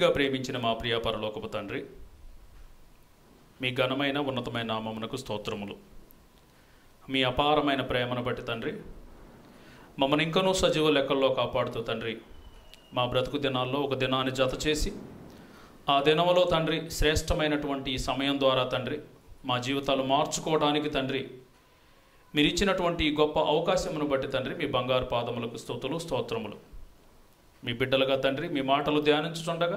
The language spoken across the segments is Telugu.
మిక్కిలిగా ప్రేమించిన మా ప్రియ పరలోకపు తండ్రి మీ ఘనమైన ఉన్నతమైన నామమునకు స్తోత్రములు మీ అపారమైన ప్రేమను బట్టి తండ్రి మమ్మల్ని ఇంకనూ సజీవ లెక్కల్లో కాపాడుతూ తండ్రి మా బ్రతుకు దినాల్లో ఒక దినాన్ని జత చేసి ఆ దినంలో తండ్రి శ్రేష్టమైనటువంటి ఈ సమయం ద్వారా తండ్రి మా జీవితాలు మార్చుకోవడానికి తండ్రి మీరు ఇచ్చినటువంటి ఈ గొప్ప అవకాశమును బట్టి తండ్రి మీ బంగారు పాదములకు స్తోతులు స్తోత్రములు మీ బిడ్డలుగా తండ్రి మీ మాటలు ధ్యానించుండగా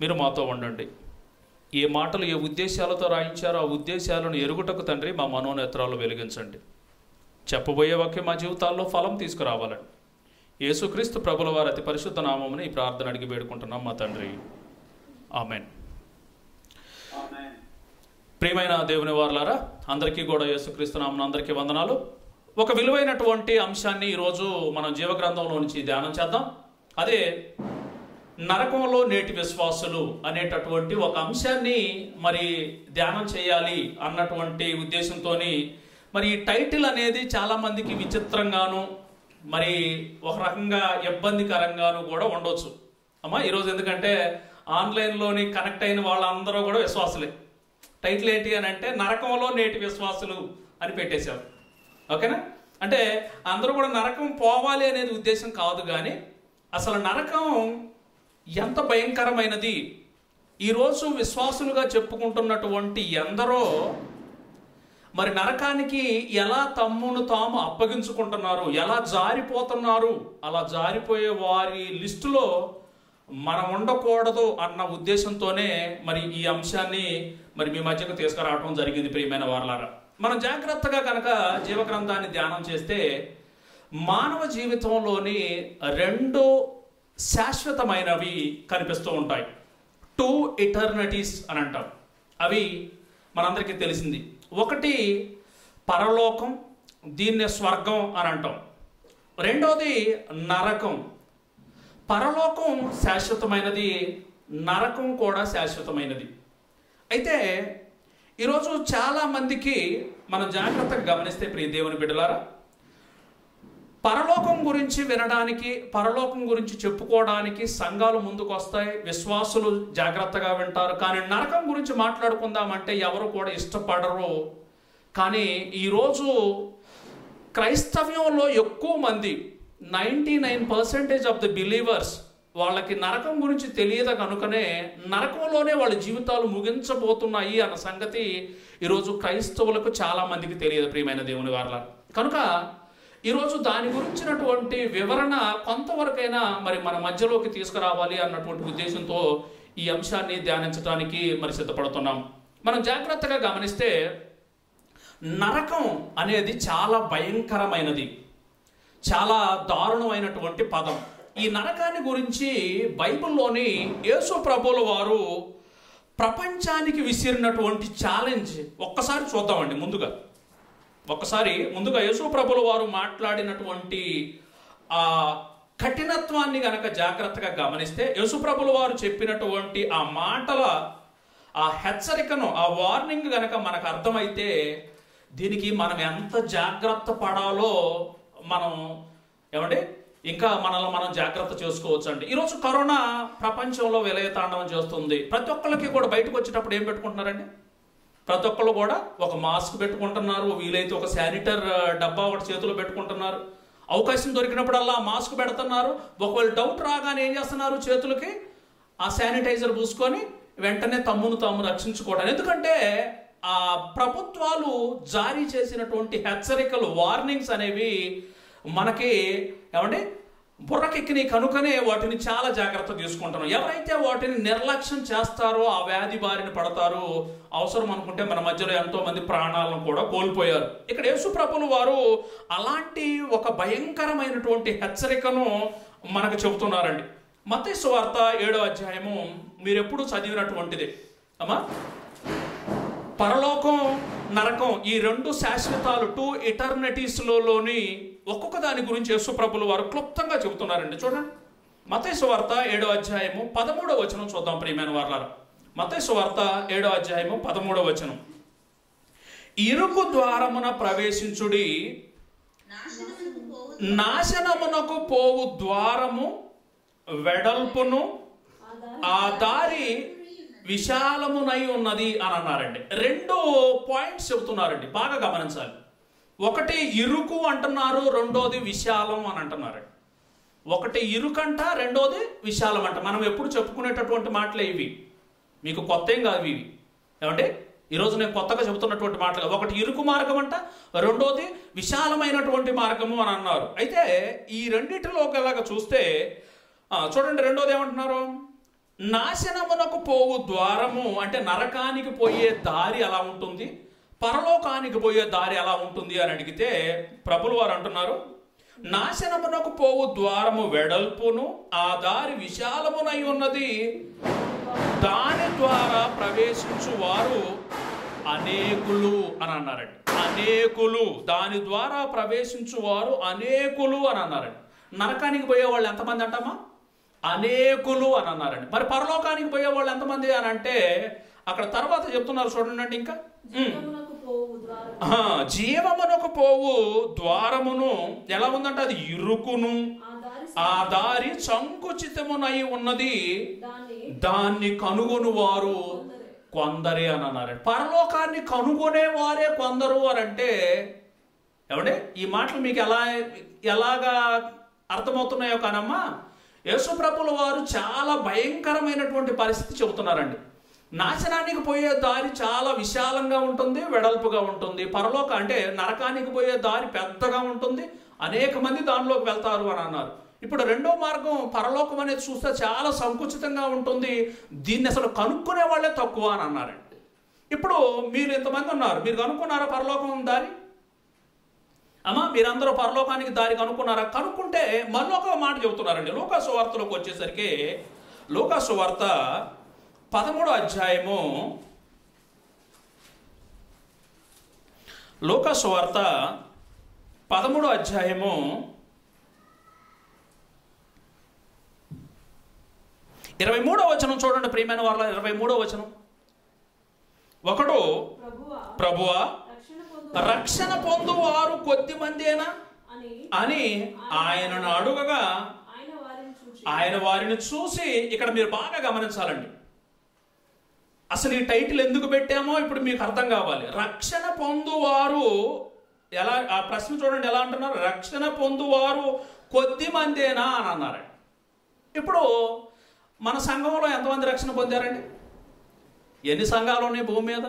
మీరు మాతో ఉండండి ఏ మాటలు ఏ ఉద్దేశాలతో రాయించారో ఆ ఉద్దేశాలను ఎరుగుటకు తండ్రి మా మనోనేత్రాలు వెలిగించండి చెప్పబోయే వాక్యం మా జీవితాల్లో ఫలం తీసుకురావాలండి యేసుక్రీస్తు ప్రభుల వారి అతి పరిశుద్ధ నామముని ఈ ప్రార్థన అడిగి వేడుకుంటున్నాం మా తండ్రి ఆమెన్ ప్రియమైన దేవుని వారులారా అందరికీ కూడా యేసుక్రీస్తు నామను అందరికీ వందనాలు ఒక విలువైనటువంటి అంశాన్ని ఈరోజు మనం జీవగ్రంథంలో నుంచి ధ్యానం చేద్దాం అదే నరకంలో నేటి విశ్వాసులు అనేటటువంటి ఒక అంశాన్ని మరి ధ్యానం చేయాలి అన్నటువంటి ఉద్దేశంతో మరి ఈ టైటిల్ అనేది చాలామందికి విచిత్రంగాను మరి ఒక రకంగా ఇబ్బందికరంగాను కూడా ఉండొచ్చు అమ్మా ఈరోజు ఎందుకంటే ఆన్లైన్లోని కనెక్ట్ అయిన వాళ్ళందరూ కూడా విశ్వాసులే టైటిల్ ఏంటి అని అంటే నరకంలో నేటి విశ్వాసులు అని పెట్టేశారు ఓకేనా అంటే అందరూ కూడా నరకం పోవాలి అనేది ఉద్దేశం కాదు కానీ అసలు నరకం ఎంత భయంకరమైనది ఈరోజు విశ్వాసులుగా చెప్పుకుంటున్నటువంటి ఎందరో మరి నరకానికి ఎలా తమ్మును తాము అప్పగించుకుంటున్నారు ఎలా జారిపోతున్నారు అలా జారిపోయే వారి లిస్టులో మనం ఉండకూడదు అన్న ఉద్దేశంతోనే మరి ఈ అంశాన్ని మరి మీ మధ్యకు తీసుకురావడం జరిగింది ప్రియమైన వారలారా మనం జాగ్రత్తగా కనుక జీవగ్రంథాన్ని ధ్యానం చేస్తే మానవ జీవితంలోని రెండు శాశ్వతమైనవి కనిపిస్తూ ఉంటాయి టూ ఇటర్నిటీస్ అని అంటాం అవి మనందరికీ తెలిసింది ఒకటి పరలోకం దీన్ని స్వర్గం అని అంటాం రెండవది నరకం పరలోకం శాశ్వతమైనది నరకం కూడా శాశ్వతమైనది అయితే ఈరోజు చాలామందికి మనం జాగ్రత్తగా గమనిస్తే ప్రియ దేవుని బిడ్డలారా పరలోకం గురించి వినడానికి పరలోకం గురించి చెప్పుకోవడానికి సంఘాలు ముందుకు వస్తాయి విశ్వాసులు జాగ్రత్తగా వింటారు కానీ నరకం గురించి మాట్లాడుకుందామంటే ఎవరు కూడా ఇష్టపడరు కానీ ఈరోజు క్రైస్తవ్యంలో ఎక్కువ మంది ninety nine percentage of the believers వాళ్ళకి నరకం గురించి తెలియదు కనుకనే నరకంలోనే వాళ్ళ జీవితాలు ముగించబోతున్నాయి అన్న సంగతి ఈరోజు క్రైస్తవులకు చాలామందికి తెలియదు ప్రియమైన దేవుని వారల కనుక ఈరోజు దాని గురించినటువంటి వివరణ కొంతవరకైనా మరి మన మధ్యలోకి తీసుకురావాలి అన్నటువంటి ఉద్దేశంతో ఈ అంశాన్ని ధ్యానించడానికి మరి సిద్ధపడుతున్నాం మనం జాగ్రత్తగా గమనిస్తే నరకం అనేది చాలా భయంకరమైనది చాలా దారుణమైనటువంటి పదం ఈ నరకాన్ని గురించి బైబిల్లోని యేసు ప్రభుల వారు ప్రపంచానికి విసిరినటువంటి ఛాలెంజ్ ఒక్కసారి చూద్దామండి ముందుగా ఒక్కసారి ముందుగా యేసు ప్రభులు వారు మాట్లాడినటువంటి ఆ కఠినత్వాన్ని గనక జాగ్రత్తగా గమనిస్తే యేసుప్రభుల వారు చెప్పినటువంటి ఆ మాటల ఆ హెచ్చరికను ఆ వార్నింగ్ గనక మనకు అర్థమైతే దీనికి మనం ఎంత జాగ్రత్త పడాలో మనం ఏమండి ఇంకా మనల్ని మనం జాగ్రత్త చేసుకోవచ్చు అండి ఈరోజు కరోనా ప్రపంచంలో విలయతాండవం చేస్తుంది ప్రతి ఒక్కరికి కూడా బయటకు వచ్చేటప్పుడు ఏం పెట్టుకుంటున్నారండి ప్రతి ఒక్కళ్ళు కూడా ఒక మాస్క్ పెట్టుకుంటున్నారు వీలైతే ఒక శానిటర్ డబ్బా ఒకటి చేతిలో పెట్టుకుంటున్నారు అవకాశం దొరికినప్పుడల్లా మాస్క్ పెడుతున్నారు ఒకవేళ డౌట్ రాగానే ఏం చేస్తున్నారు చేతులకి ఆ శానిటైజర్ పూసుకొని వెంటనే తమ్మును తాము రక్షించుకోవడం ఎందుకంటే ఆ ప్రభుత్వాలు జారీ చేసినటువంటి హెచ్చరికలు వార్నింగ్స్ అనేవి మనకి ఏమంటే బుర్రకెక్కినాయి కనుకనే వాటిని చాలా జాగ్రత్త తీసుకుంటాను ఎవరైతే వాటిని నిర్లక్ష్యం చేస్తారో ఆ వ్యాధి బారిన పడతారో అవసరం అనుకుంటే మన మధ్యలో ఎంతోమంది ప్రాణాలను కూడా కోల్పోయారు ఇక్కడ యేసుప్రభులు వారు అలాంటి ఒక భయంకరమైనటువంటి హెచ్చరికను మనకు చెబుతున్నారండి మతేశ్వ వార్త ఏడో అధ్యాయము మీరెప్పుడు చదివినటువంటిది అమ్మా పరలోకం నరకం ఈ రెండు శాశ్వతాలు టూ ఎటర్నిటీస్లోని ఒక్కొక్క దాని గురించి యశుప్రభులు వారు క్లుప్తంగా చెబుతున్నారండి చూడండి మతేశ్వ వార్త ఏడో అధ్యాయము పదమూడవ వచనం చూద్దాం ప్రియమైన వార్లారు మతేశ్వ వార్త ఏడో అధ్యాయము పదమూడవ వచనం ఇరుకు ద్వారమున ప్రవేశించుడి నాశనమునకు పోవు ద్వారము వెడల్పును ఆ దారి విశాలమునై ఉన్నది అని అన్నారండి రెండో పాయింట్స్ చెబుతున్నారండి బాగా గమనించాలి ఒకటి ఇరుకు అంటున్నారు రెండోది విశాలం అని అంటున్నారండి ఒకటి ఇరుకంట రెండోది విశాలం అంట మనం ఎప్పుడు చెప్పుకునేటటువంటి మాటలే ఇవి మీకు కొత్త ఏం కాదు ఇవి ఏమంటే ఈరోజు నేను కొత్తగా చెబుతున్నటువంటి మాటలు ఒకటి ఇరుకు మార్గం అంట రెండోది విశాలమైనటువంటి మార్గము అని అన్నారు అయితే ఈ రెండిటిలో ఒకలాగా చూస్తే చూడండి రెండోది ఏమంటున్నారు నాశనమునకు పోవు ద్వారము అంటే నరకానికి పోయే దారి ఎలా ఉంటుంది పరలోకానికి పోయే దారి ఎలా ఉంటుంది అని అడిగితే ప్రభులు వారు అంటున్నారు నాశనమునకు పోవు ద్వారము వెడల్పును ఆ దారి విశాలమునై ఉన్నది దాని ద్వారా ప్రవేశించు వారు అనేకులు అని అన్నారండి అనేకులు దాని ద్వారా ప్రవేశించు వారు అనేకులు అని అన్నారండి నరకానికి పోయే వాళ్ళు ఎంతమంది అంటామా అనేకులు అని అన్నారండి మరి పరలోకానికి పోయే వాళ్ళు ఎంతమంది అని అంటే అక్కడ తర్వాత చెప్తున్నారు చూడండి ఇంకా జీవమునకు పోవు ద్వారమును ఎలా ఉందంటే అది ఇరుకును ఆ దారి సంకుచితమునై ఉన్నది దాన్ని కనుగొను వారు కొందరే అని అన్నారండి పరలోకాన్ని కనుగొనే వారే కొందరు అని అంటే ఎవడే ఈ మాటలు మీకు ఎలా ఎలాగా అర్థమవుతున్నాయో కానమ్మా యేసుప్రభుల వారు చాలా భయంకరమైనటువంటి పరిస్థితి చెబుతున్నారండి నాశనానికి పోయే దారి చాలా విశాలంగా ఉంటుంది వెడల్పుగా ఉంటుంది పరలోక అంటే నరకానికి పోయే దారి పెద్దగా ఉంటుంది అనేక మంది దానిలోకి వెళ్తారు అని అన్నారు ఇప్పుడు రెండో మార్గం పరలోకం అనేది చూస్తే చాలా సంకుచితంగా ఉంటుంది దీన్ని అసలు కనుక్కునే వాళ్ళే తక్కువ అని అన్నారండి ఇప్పుడు మీరు ఇంతమంది ఉన్నారు మీరు కనుక్కున్నారా పరలోకం దారి అమ్మా మీరందరూ పరలోకానికి దారి కనుక్కున్నారా కనుక్కుంటే మరొక మాట చెబుతున్నారండి లోకాసు వార్తలోకి వచ్చేసరికి లోకాసు వార్త పదమూడో అధ్యాయము లోకాసు వార్త పదమూడో అధ్యాయము ఇరవై మూడో వచనం చూడండి ప్రియమైన వారిలో ఇరవై మూడో వచనం ఒకడు ప్రభువా రక్షణ పొందువారు కొద్ది మందేనా అని ఆయనను అడుగగా ఆయన వారిని చూసి ఇక్కడ మీరు బాగా గమనించాలండి అసలు ఈ టైటిల్ ఎందుకు పెట్టామో ఇప్పుడు మీకు అర్థం కావాలి రక్షణ పొందువారు ఎలా ఆ ప్రశ్న చూడండి ఎలా అంటున్నారు రక్షణ పొందువారు కొద్ది మందేనా అని అన్నారు ఇప్పుడు మన సంఘంలో ఎంతమంది రక్షణ పొందారండి ఎన్ని సంఘాలు ఉన్నాయి భూమి మీద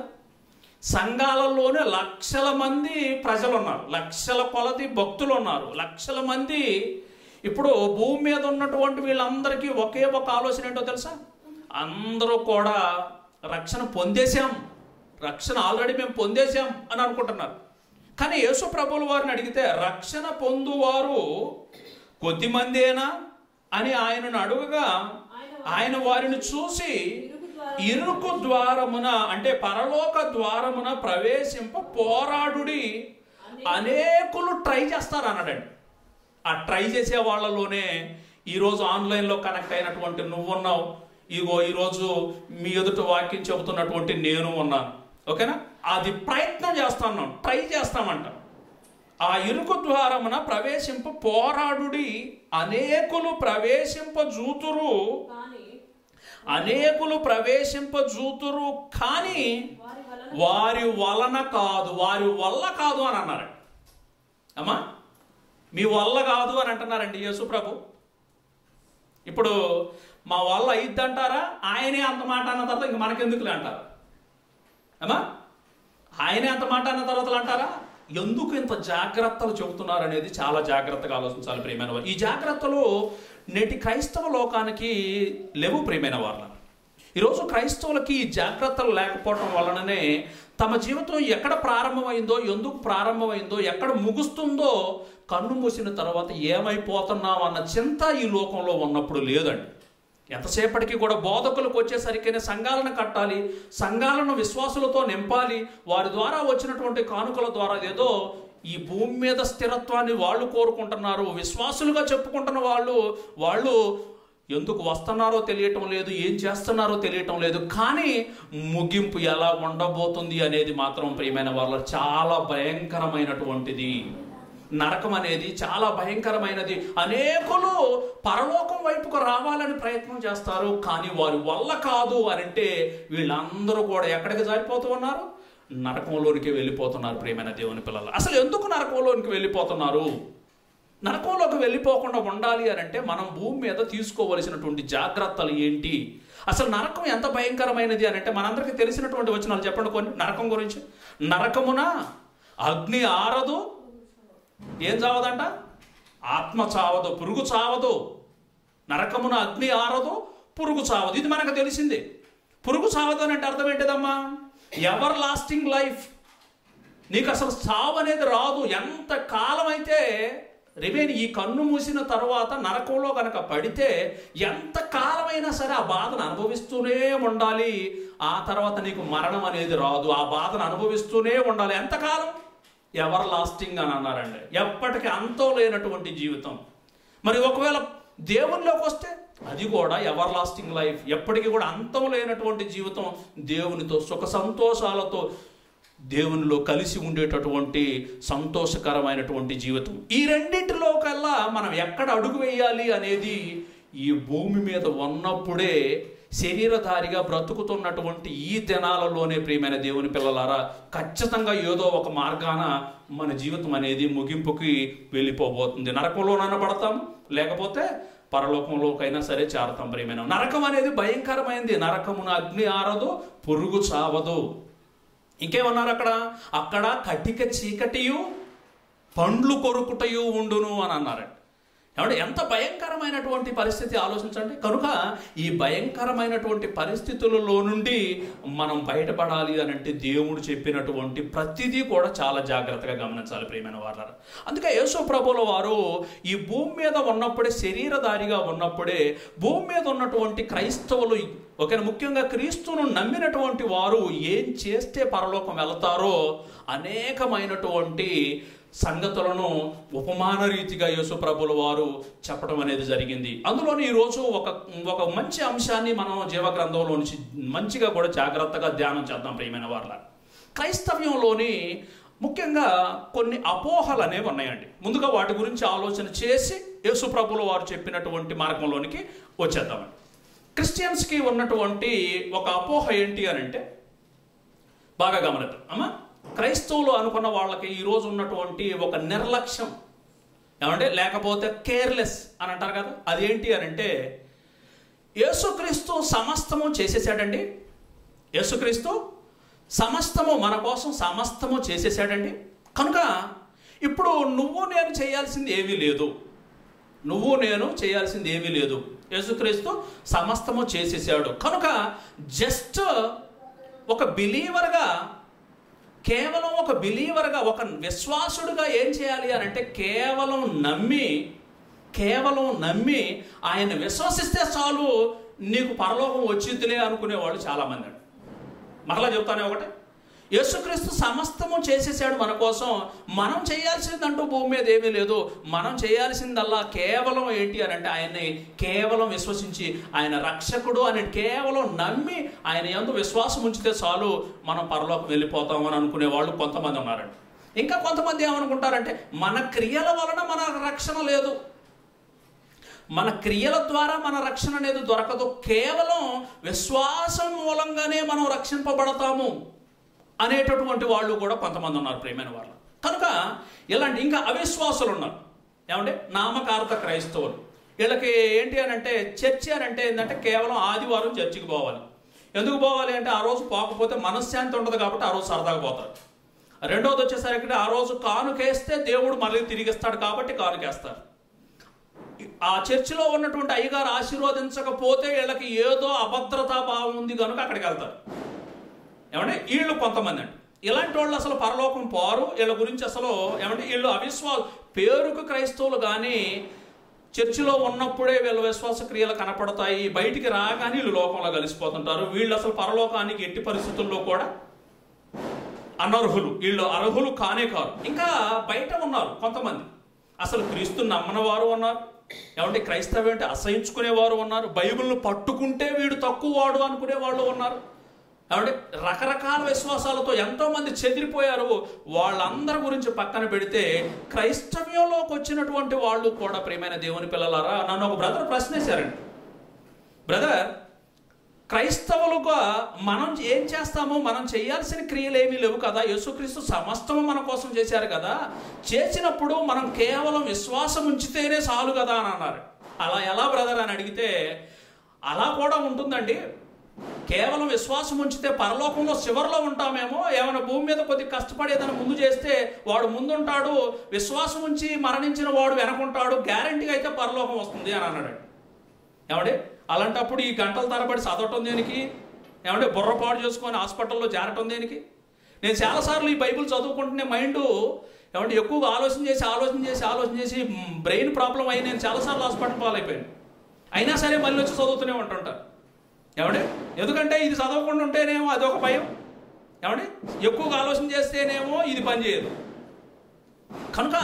సంఘాలలోనే లక్షల మంది ప్రజలు ఉన్నారు లక్షల కొలది భక్తులు ఉన్నారు లక్షల మంది ఇప్పుడు భూమి మీద ఉన్నటువంటి వీళ్ళందరికీ ఒకే ఒక ఆలోచన ఏంటో తెలుసా అందరూ కూడా రక్షణ పొందేశాం రక్షణ ఆల్రెడీ మేము పొందేశాం అని అనుకుంటున్నారు కానీ యేసు ప్రభుల వారిని అడిగితే రక్షణ పొందువారు కొద్దిమందేనా అని ఆయనను అడుగుగా ఆయన వారిని చూసి ఇరుకు ద్వారమున అంటే పరలోక ద్వారమున ప్రవేశింప పోరాడుడి అనేకులు ట్రై చేస్తారు అన్నాడండి ఆ ట్రై చేసే వాళ్ళలోనే ఈరోజు ఆన్లైన్లో కనెక్ట్ అయినటువంటి నువ్వున్నావు ఇగో ఈరోజు మీ ఎదుట వాక్యం చెబుతున్నటువంటి నేను ఉన్నాను ఓకేనా అది ప్రయత్నం చేస్తాను ట్రై చేస్తామంట ఆ ఇరుకు ద్వారమున ప్రవేశింప పోరాడుడి అనేకులు ప్రవేశింప జూతురు అనేకులు ప్రవేశింపజూతురు కానీ వారి వలన కాదు వారి వల్ల కాదు అని అన్నారు అమ్మా మీ వల్ల కాదు అని అంటున్నారండి యేసు ప్రభు ఇప్పుడు మా వల్ల అయిద్ది అంటారా ఆయనే అంత మాట అన్న తర్వాత ఇంక మనకెందుకులే అంటారు అమ్మా ఆయనే అంత మాట అన్న తర్వాత అంటారా ఎందుకు ఇంత జాగ్రత్తలు చెబుతున్నారు అనేది చాలా జాగ్రత్తగా ఆలోచించాలి ప్రియమైన ఈ జాగ్రత్తలు నేటి క్రైస్తవ లోకానికి లేవు ప్రియమైన వాళ్ళ ఈరోజు క్రైస్తవులకి ఈ జాగ్రత్తలు లేకపోవడం వలననే తమ జీవితం ఎక్కడ ప్రారంభమైందో ఎందుకు ప్రారంభమైందో ఎక్కడ ముగుస్తుందో కన్ను మూసిన తర్వాత ఏమైపోతున్నాం అన్న చింత ఈ లోకంలో ఉన్నప్పుడు లేదండి ఎంతసేపటికి కూడా బోధకులకు వచ్చేసరికైనా సంఘాలను కట్టాలి సంఘాలను విశ్వాసులతో నింపాలి వారి ద్వారా వచ్చినటువంటి కానుకల ద్వారా ఏదో ఈ భూమి మీద స్థిరత్వాన్ని వాళ్ళు కోరుకుంటున్నారు విశ్వాసులుగా చెప్పుకుంటున్న వాళ్ళు వాళ్ళు ఎందుకు వస్తున్నారో తెలియటం లేదు ఏం చేస్తున్నారో తెలియటం లేదు కానీ ముగింపు ఎలా ఉండబోతుంది అనేది మాత్రం ప్రియమైన వాళ్ళ చాలా భయంకరమైనటువంటిది నరకం అనేది చాలా భయంకరమైనది అనేకులు పరలోకం వైపుకు రావాలని ప్రయత్నం చేస్తారు కానీ వారి వల్ల కాదు అని అంటే వీళ్ళందరూ కూడా ఎక్కడికి జారిపోతూ ఉన్నారు నరకంలోనికి వెళ్ళిపోతున్నారు ప్రేమైన దేవుని పిల్లలు అసలు ఎందుకు నరకంలోనికి వెళ్ళిపోతున్నారు నరకంలోకి వెళ్ళిపోకుండా ఉండాలి అని అంటే మనం భూమి మీద తీసుకోవలసినటువంటి జాగ్రత్తలు ఏంటి అసలు నరకం ఎంత భయంకరమైనది అని అంటే మనందరికీ తెలిసినటువంటి వచనాలు చెప్పండి కొన్ని నరకం గురించి నరకమున అగ్ని ఆరదు ఏం చావదంట ఆత్మ చావదు పురుగు చావదు నరకమున అగ్ని ఆరదు పురుగు చావదు ఇది మనకు తెలిసిందే పురుగు చావదు అని అంటే అర్థం ఏంటిదమ్మా ఎవర్ లాస్టింగ్ లైఫ్ నీకు అసలు సావు అనేది రాదు ఎంత కాలం అయితే రిమైన్ ఈ కన్ను మూసిన తర్వాత నరకంలో కనుక పడితే ఎంత కాలమైనా సరే ఆ బాధను అనుభవిస్తూనే ఉండాలి ఆ తర్వాత నీకు మరణం అనేది రాదు ఆ బాధను అనుభవిస్తూనే ఉండాలి ఎంతకాలం ఎవర్ లాస్టింగ్ అని అన్నారండి ఎప్పటికీ అంతం లేనటువంటి జీవితం మరి ఒకవేళ దేవుల్లోకి వస్తే అది కూడా ఎవర్ లాస్టింగ్ లైఫ్ ఎప్పటికీ కూడా అంతం లేనటువంటి జీవితం దేవునితో సుఖ సంతోషాలతో దేవునిలో కలిసి ఉండేటటువంటి సంతోషకరమైనటువంటి జీవితం ఈ రెండింటిలో కల్లా మనం ఎక్కడ అడుగు వేయాలి అనేది ఈ భూమి మీద ఉన్నప్పుడే శరీరధారిగా బ్రతుకుతున్నటువంటి ఈ దినాలలోనే ప్రియమైన దేవుని పిల్లలారా ఖచ్చితంగా ఏదో ఒక మార్గాన మన జీవితం అనేది ముగింపుకి వెళ్ళిపోబోతుంది నరకంలోనైనా పడతాం లేకపోతే పరలోకంలోకైనా సరే చేరతాం ప్రియమైన నరకం అనేది భయంకరమైంది నరకమున అగ్ని ఆరదు పొరుగు చావదు ఇంకేమన్నారు అక్కడ అక్కడ కటిక చీకటియు పండ్లు కొరుకుటయు ఉండును అని అన్నారండి కాబట్టి ఎంత భయంకరమైనటువంటి పరిస్థితి ఆలోచించండి కనుక ఈ భయంకరమైనటువంటి పరిస్థితులలో నుండి మనం బయటపడాలి అని అంటే దేవుడు చెప్పినటువంటి ప్రతిదీ కూడా చాలా జాగ్రత్తగా గమనించాలి ప్రియమైన వారు అందుకే యేసు ప్రభుల వారు ఈ భూమి మీద ఉన్నప్పుడే శరీరధారిగా ఉన్నప్పుడే భూమి మీద ఉన్నటువంటి క్రైస్తవులు ఒకరి ముఖ్యంగా క్రీస్తును నమ్మినటువంటి వారు ఏం చేస్తే పరలోకం వెళతారో అనేకమైనటువంటి సంగతులను ఉపమాన రీతిగా ప్రభుల వారు చెప్పడం అనేది జరిగింది అందులోని ఈరోజు ఒక ఒక మంచి అంశాన్ని మనం జీవగ్రంథంలో నుంచి మంచిగా కూడా జాగ్రత్తగా ధ్యానం చేద్దాం ప్రియమైన వారిలా క్రైస్తవ్యంలోని ముఖ్యంగా కొన్ని అపోహలు అనేవి ఉన్నాయండి ముందుగా వాటి గురించి ఆలోచన చేసి ప్రభుల వారు చెప్పినటువంటి మార్గంలోనికి వచ్చేద్దామండి క్రిస్టియన్స్కి ఉన్నటువంటి ఒక అపోహ ఏంటి అని అంటే బాగా గమనిద్దాం అమ్మా క్రైస్తవులు అనుకున్న వాళ్ళకి ఈరోజు ఉన్నటువంటి ఒక నిర్లక్ష్యం ఏమంటే లేకపోతే కేర్లెస్ అని అంటారు కదా అదేంటి అని అంటే యేసుక్రీస్తు సమస్తము చేసేసాడండి యేసుక్రీస్తు సమస్తము మన కోసం సమస్తము చేసేసాడండి కనుక ఇప్పుడు నువ్వు నేను చేయాల్సింది ఏమీ లేదు నువ్వు నేను చేయాల్సింది ఏమీ లేదు యేసుక్రీస్తు సమస్తము చేసేసాడు కనుక జస్ట్ ఒక బిలీవర్గా కేవలం ఒక బిలీవర్గా ఒక విశ్వాసుడుగా ఏం చేయాలి అని అంటే కేవలం నమ్మి కేవలం నమ్మి ఆయన విశ్వసిస్తే చాలు నీకు పరలోకం వచ్చిద్దిలే అనుకునేవాళ్ళు చాలామంది మరలా చెప్తానే ఒకటి యేసుక్రీస్తు సమస్తము చేసేసాడు మన కోసం మనం చేయాల్సిందంటూ భూమి మీద ఏమీ లేదు మనం చేయాల్సిందల్లా కేవలం ఏంటి అని అంటే ఆయన్ని కేవలం విశ్వసించి ఆయన రక్షకుడు అని కేవలం నమ్మి ఆయన ఎందు విశ్వాసం ఉంచితే చాలు మనం పరలోకి వెళ్ళిపోతాం అని అనుకునే వాళ్ళు కొంతమంది ఉన్నారండి ఇంకా కొంతమంది ఏమనుకుంటారంటే మన క్రియల వలన మన రక్షణ లేదు మన క్రియల ద్వారా మన రక్షణ అనేది దొరకదు కేవలం విశ్వాసం మూలంగానే మనం రక్షింపబడతాము అనేటటువంటి వాళ్ళు కూడా కొంతమంది ఉన్నారు ప్రేమైన వాళ్ళు కనుక ఇలాంటి ఇంకా అవిశ్వాసులు ఉన్నారు ఏమంటే నామకార్త క్రైస్తవులు వీళ్ళకి ఏంటి అని అంటే చర్చి అని అంటే ఏంటంటే కేవలం ఆదివారం చర్చికి పోవాలి ఎందుకు పోవాలి అంటే ఆ రోజు పోకపోతే మనశ్శాంతి ఉండదు కాబట్టి ఆ రోజు సరదాగా పోతారు రెండోది వచ్చేసరికి ఆ రోజు కానుకేస్తే దేవుడు మళ్ళీ తిరిగిస్తాడు కాబట్టి కానుకేస్తారు ఆ చర్చిలో ఉన్నటువంటి అయ్యగారు ఆశీర్వదించకపోతే వీళ్ళకి ఏదో అభద్రతా భావం ఉంది కనుక అక్కడికి వెళ్తారు ఏమంటే వీళ్ళు కొంతమంది అండి ఇలాంటి వాళ్ళు అసలు పరలోకం పోరు వీళ్ళ గురించి అసలు ఏమంటే వీళ్ళు అవిశ్వాస పేరుకు క్రైస్తవులు కానీ చర్చిలో ఉన్నప్పుడే వీళ్ళ విశ్వాస క్రియలు కనపడతాయి బయటికి రాగానే వీళ్ళు లోకంలో కలిసిపోతుంటారు వీళ్ళు అసలు పరలోకానికి ఎట్టి పరిస్థితుల్లో కూడా అనర్హులు వీళ్ళు అర్హులు కానే కారు ఇంకా బయట ఉన్నారు కొంతమంది అసలు క్రీస్తు వారు ఉన్నారు ఏమంటే ఏంటి అసహించుకునే అసహించుకునేవారు ఉన్నారు బైబిల్ను పట్టుకుంటే వీడు తక్కువ వాడు అనుకునే వాళ్ళు ఉన్నారు కాబట్టి రకరకాల విశ్వాసాలతో ఎంతోమంది చెదిరిపోయారు వాళ్ళందరి గురించి పక్కన పెడితే క్రైస్తవ్యంలోకి వచ్చినటువంటి వాళ్ళు కూడా ప్రియమైన దేవుని పిల్లలారా నన్ను ఒక బ్రదర్ ప్రశ్నేశారండి బ్రదర్ క్రైస్తవులుగా మనం ఏం చేస్తామో మనం చేయాల్సిన క్రియలు ఏమీ లేవు కదా యేసుక్రీస్తు సమస్తము మన కోసం చేశారు కదా చేసినప్పుడు మనం కేవలం విశ్వాసం ఉంచితేనే చాలు కదా అని అన్నారు అలా ఎలా బ్రదర్ అని అడిగితే అలా కూడా ఉంటుందండి కేవలం విశ్వాసం ఉంచితే పరలోకంలో చివరిలో ఉంటామేమో ఏమైనా భూమి మీద కొద్ది కష్టపడి ఏదైనా ముందు చేస్తే వాడు ముందుంటాడు విశ్వాసం ఉంచి మరణించిన వాడు వెనకుంటాడు గ్యారంటీగా అయితే పరలోకం వస్తుంది అని అన్నాడు ఏమండి అలాంటప్పుడు ఈ గంటల తరబడి చదవటం దేనికి ఏమంటే బుర్రపాటు చేసుకొని హాస్పిటల్లో చేరటం దేనికి నేను చాలాసార్లు ఈ బైబుల్ చదువుకుంటున్న మైండ్ ఏమంటే ఎక్కువగా ఆలోచన చేసి ఆలోచన చేసి ఆలోచన చేసి బ్రెయిన్ ప్రాబ్లం అయ్యి నేను చాలాసార్లు హాస్పిటల్ పాలైపోయాను అయినా సరే మళ్ళీ వచ్చి చదువుతూనే ఉంటుంటాను ఏమండి ఎందుకంటే ఇది చదవకుండా ఉంటేనేమో అదొక భయం ఏమండి ఎక్కువగా ఆలోచన చేస్తేనేమో ఇది పనిచేయదు కనుక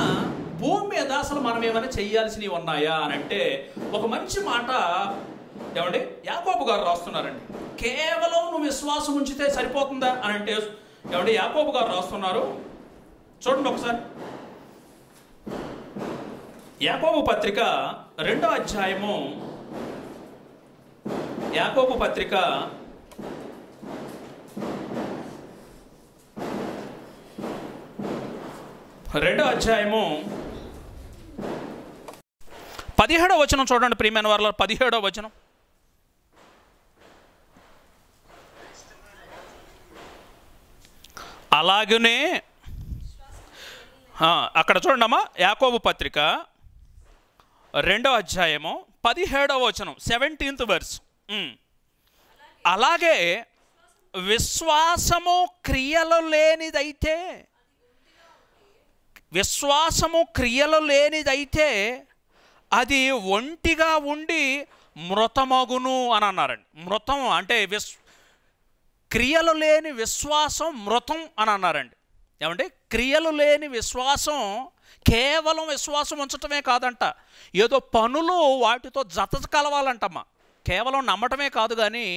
భూమి మీద అసలు మనం ఏమైనా చేయాల్సినవి ఉన్నాయా అని అంటే ఒక మంచి మాట ఏమండి యాకోబు గారు రాస్తున్నారండి కేవలం నువ్వు విశ్వాసం ఉంచితే సరిపోతుందా అని అంటే ఏమండి యాకోబు గారు రాస్తున్నారు చూడండి ఒకసారి యాకోబు పత్రిక రెండో అధ్యాయము యాకోబు పత్రిక రెండో అధ్యాయము పదిహేడో వచనం చూడండి ప్రియమైన వాళ్ళ పదిహేడో వచనం అలాగనే అక్కడ చూడండమ్మా యాకోబు పత్రిక రెండో అధ్యాయము పదిహేడవ వచనం సెవెంటీన్త్ వర్స్ అలాగే విశ్వాసము క్రియలు లేనిదైతే విశ్వాసము క్రియలు లేనిదైతే అది ఒంటిగా ఉండి మృతమగును అని అన్నారండి మృతం అంటే విశ్ క్రియలు లేని విశ్వాసం మృతం అని అన్నారండి ఏమంటే క్రియలు లేని విశ్వాసం కేవలం విశ్వాసం ఉంచటమే కాదంట ఏదో పనులు వాటితో జత కలవాలంటమ్మా కేవలం నమ్మటమే కాదు కానీ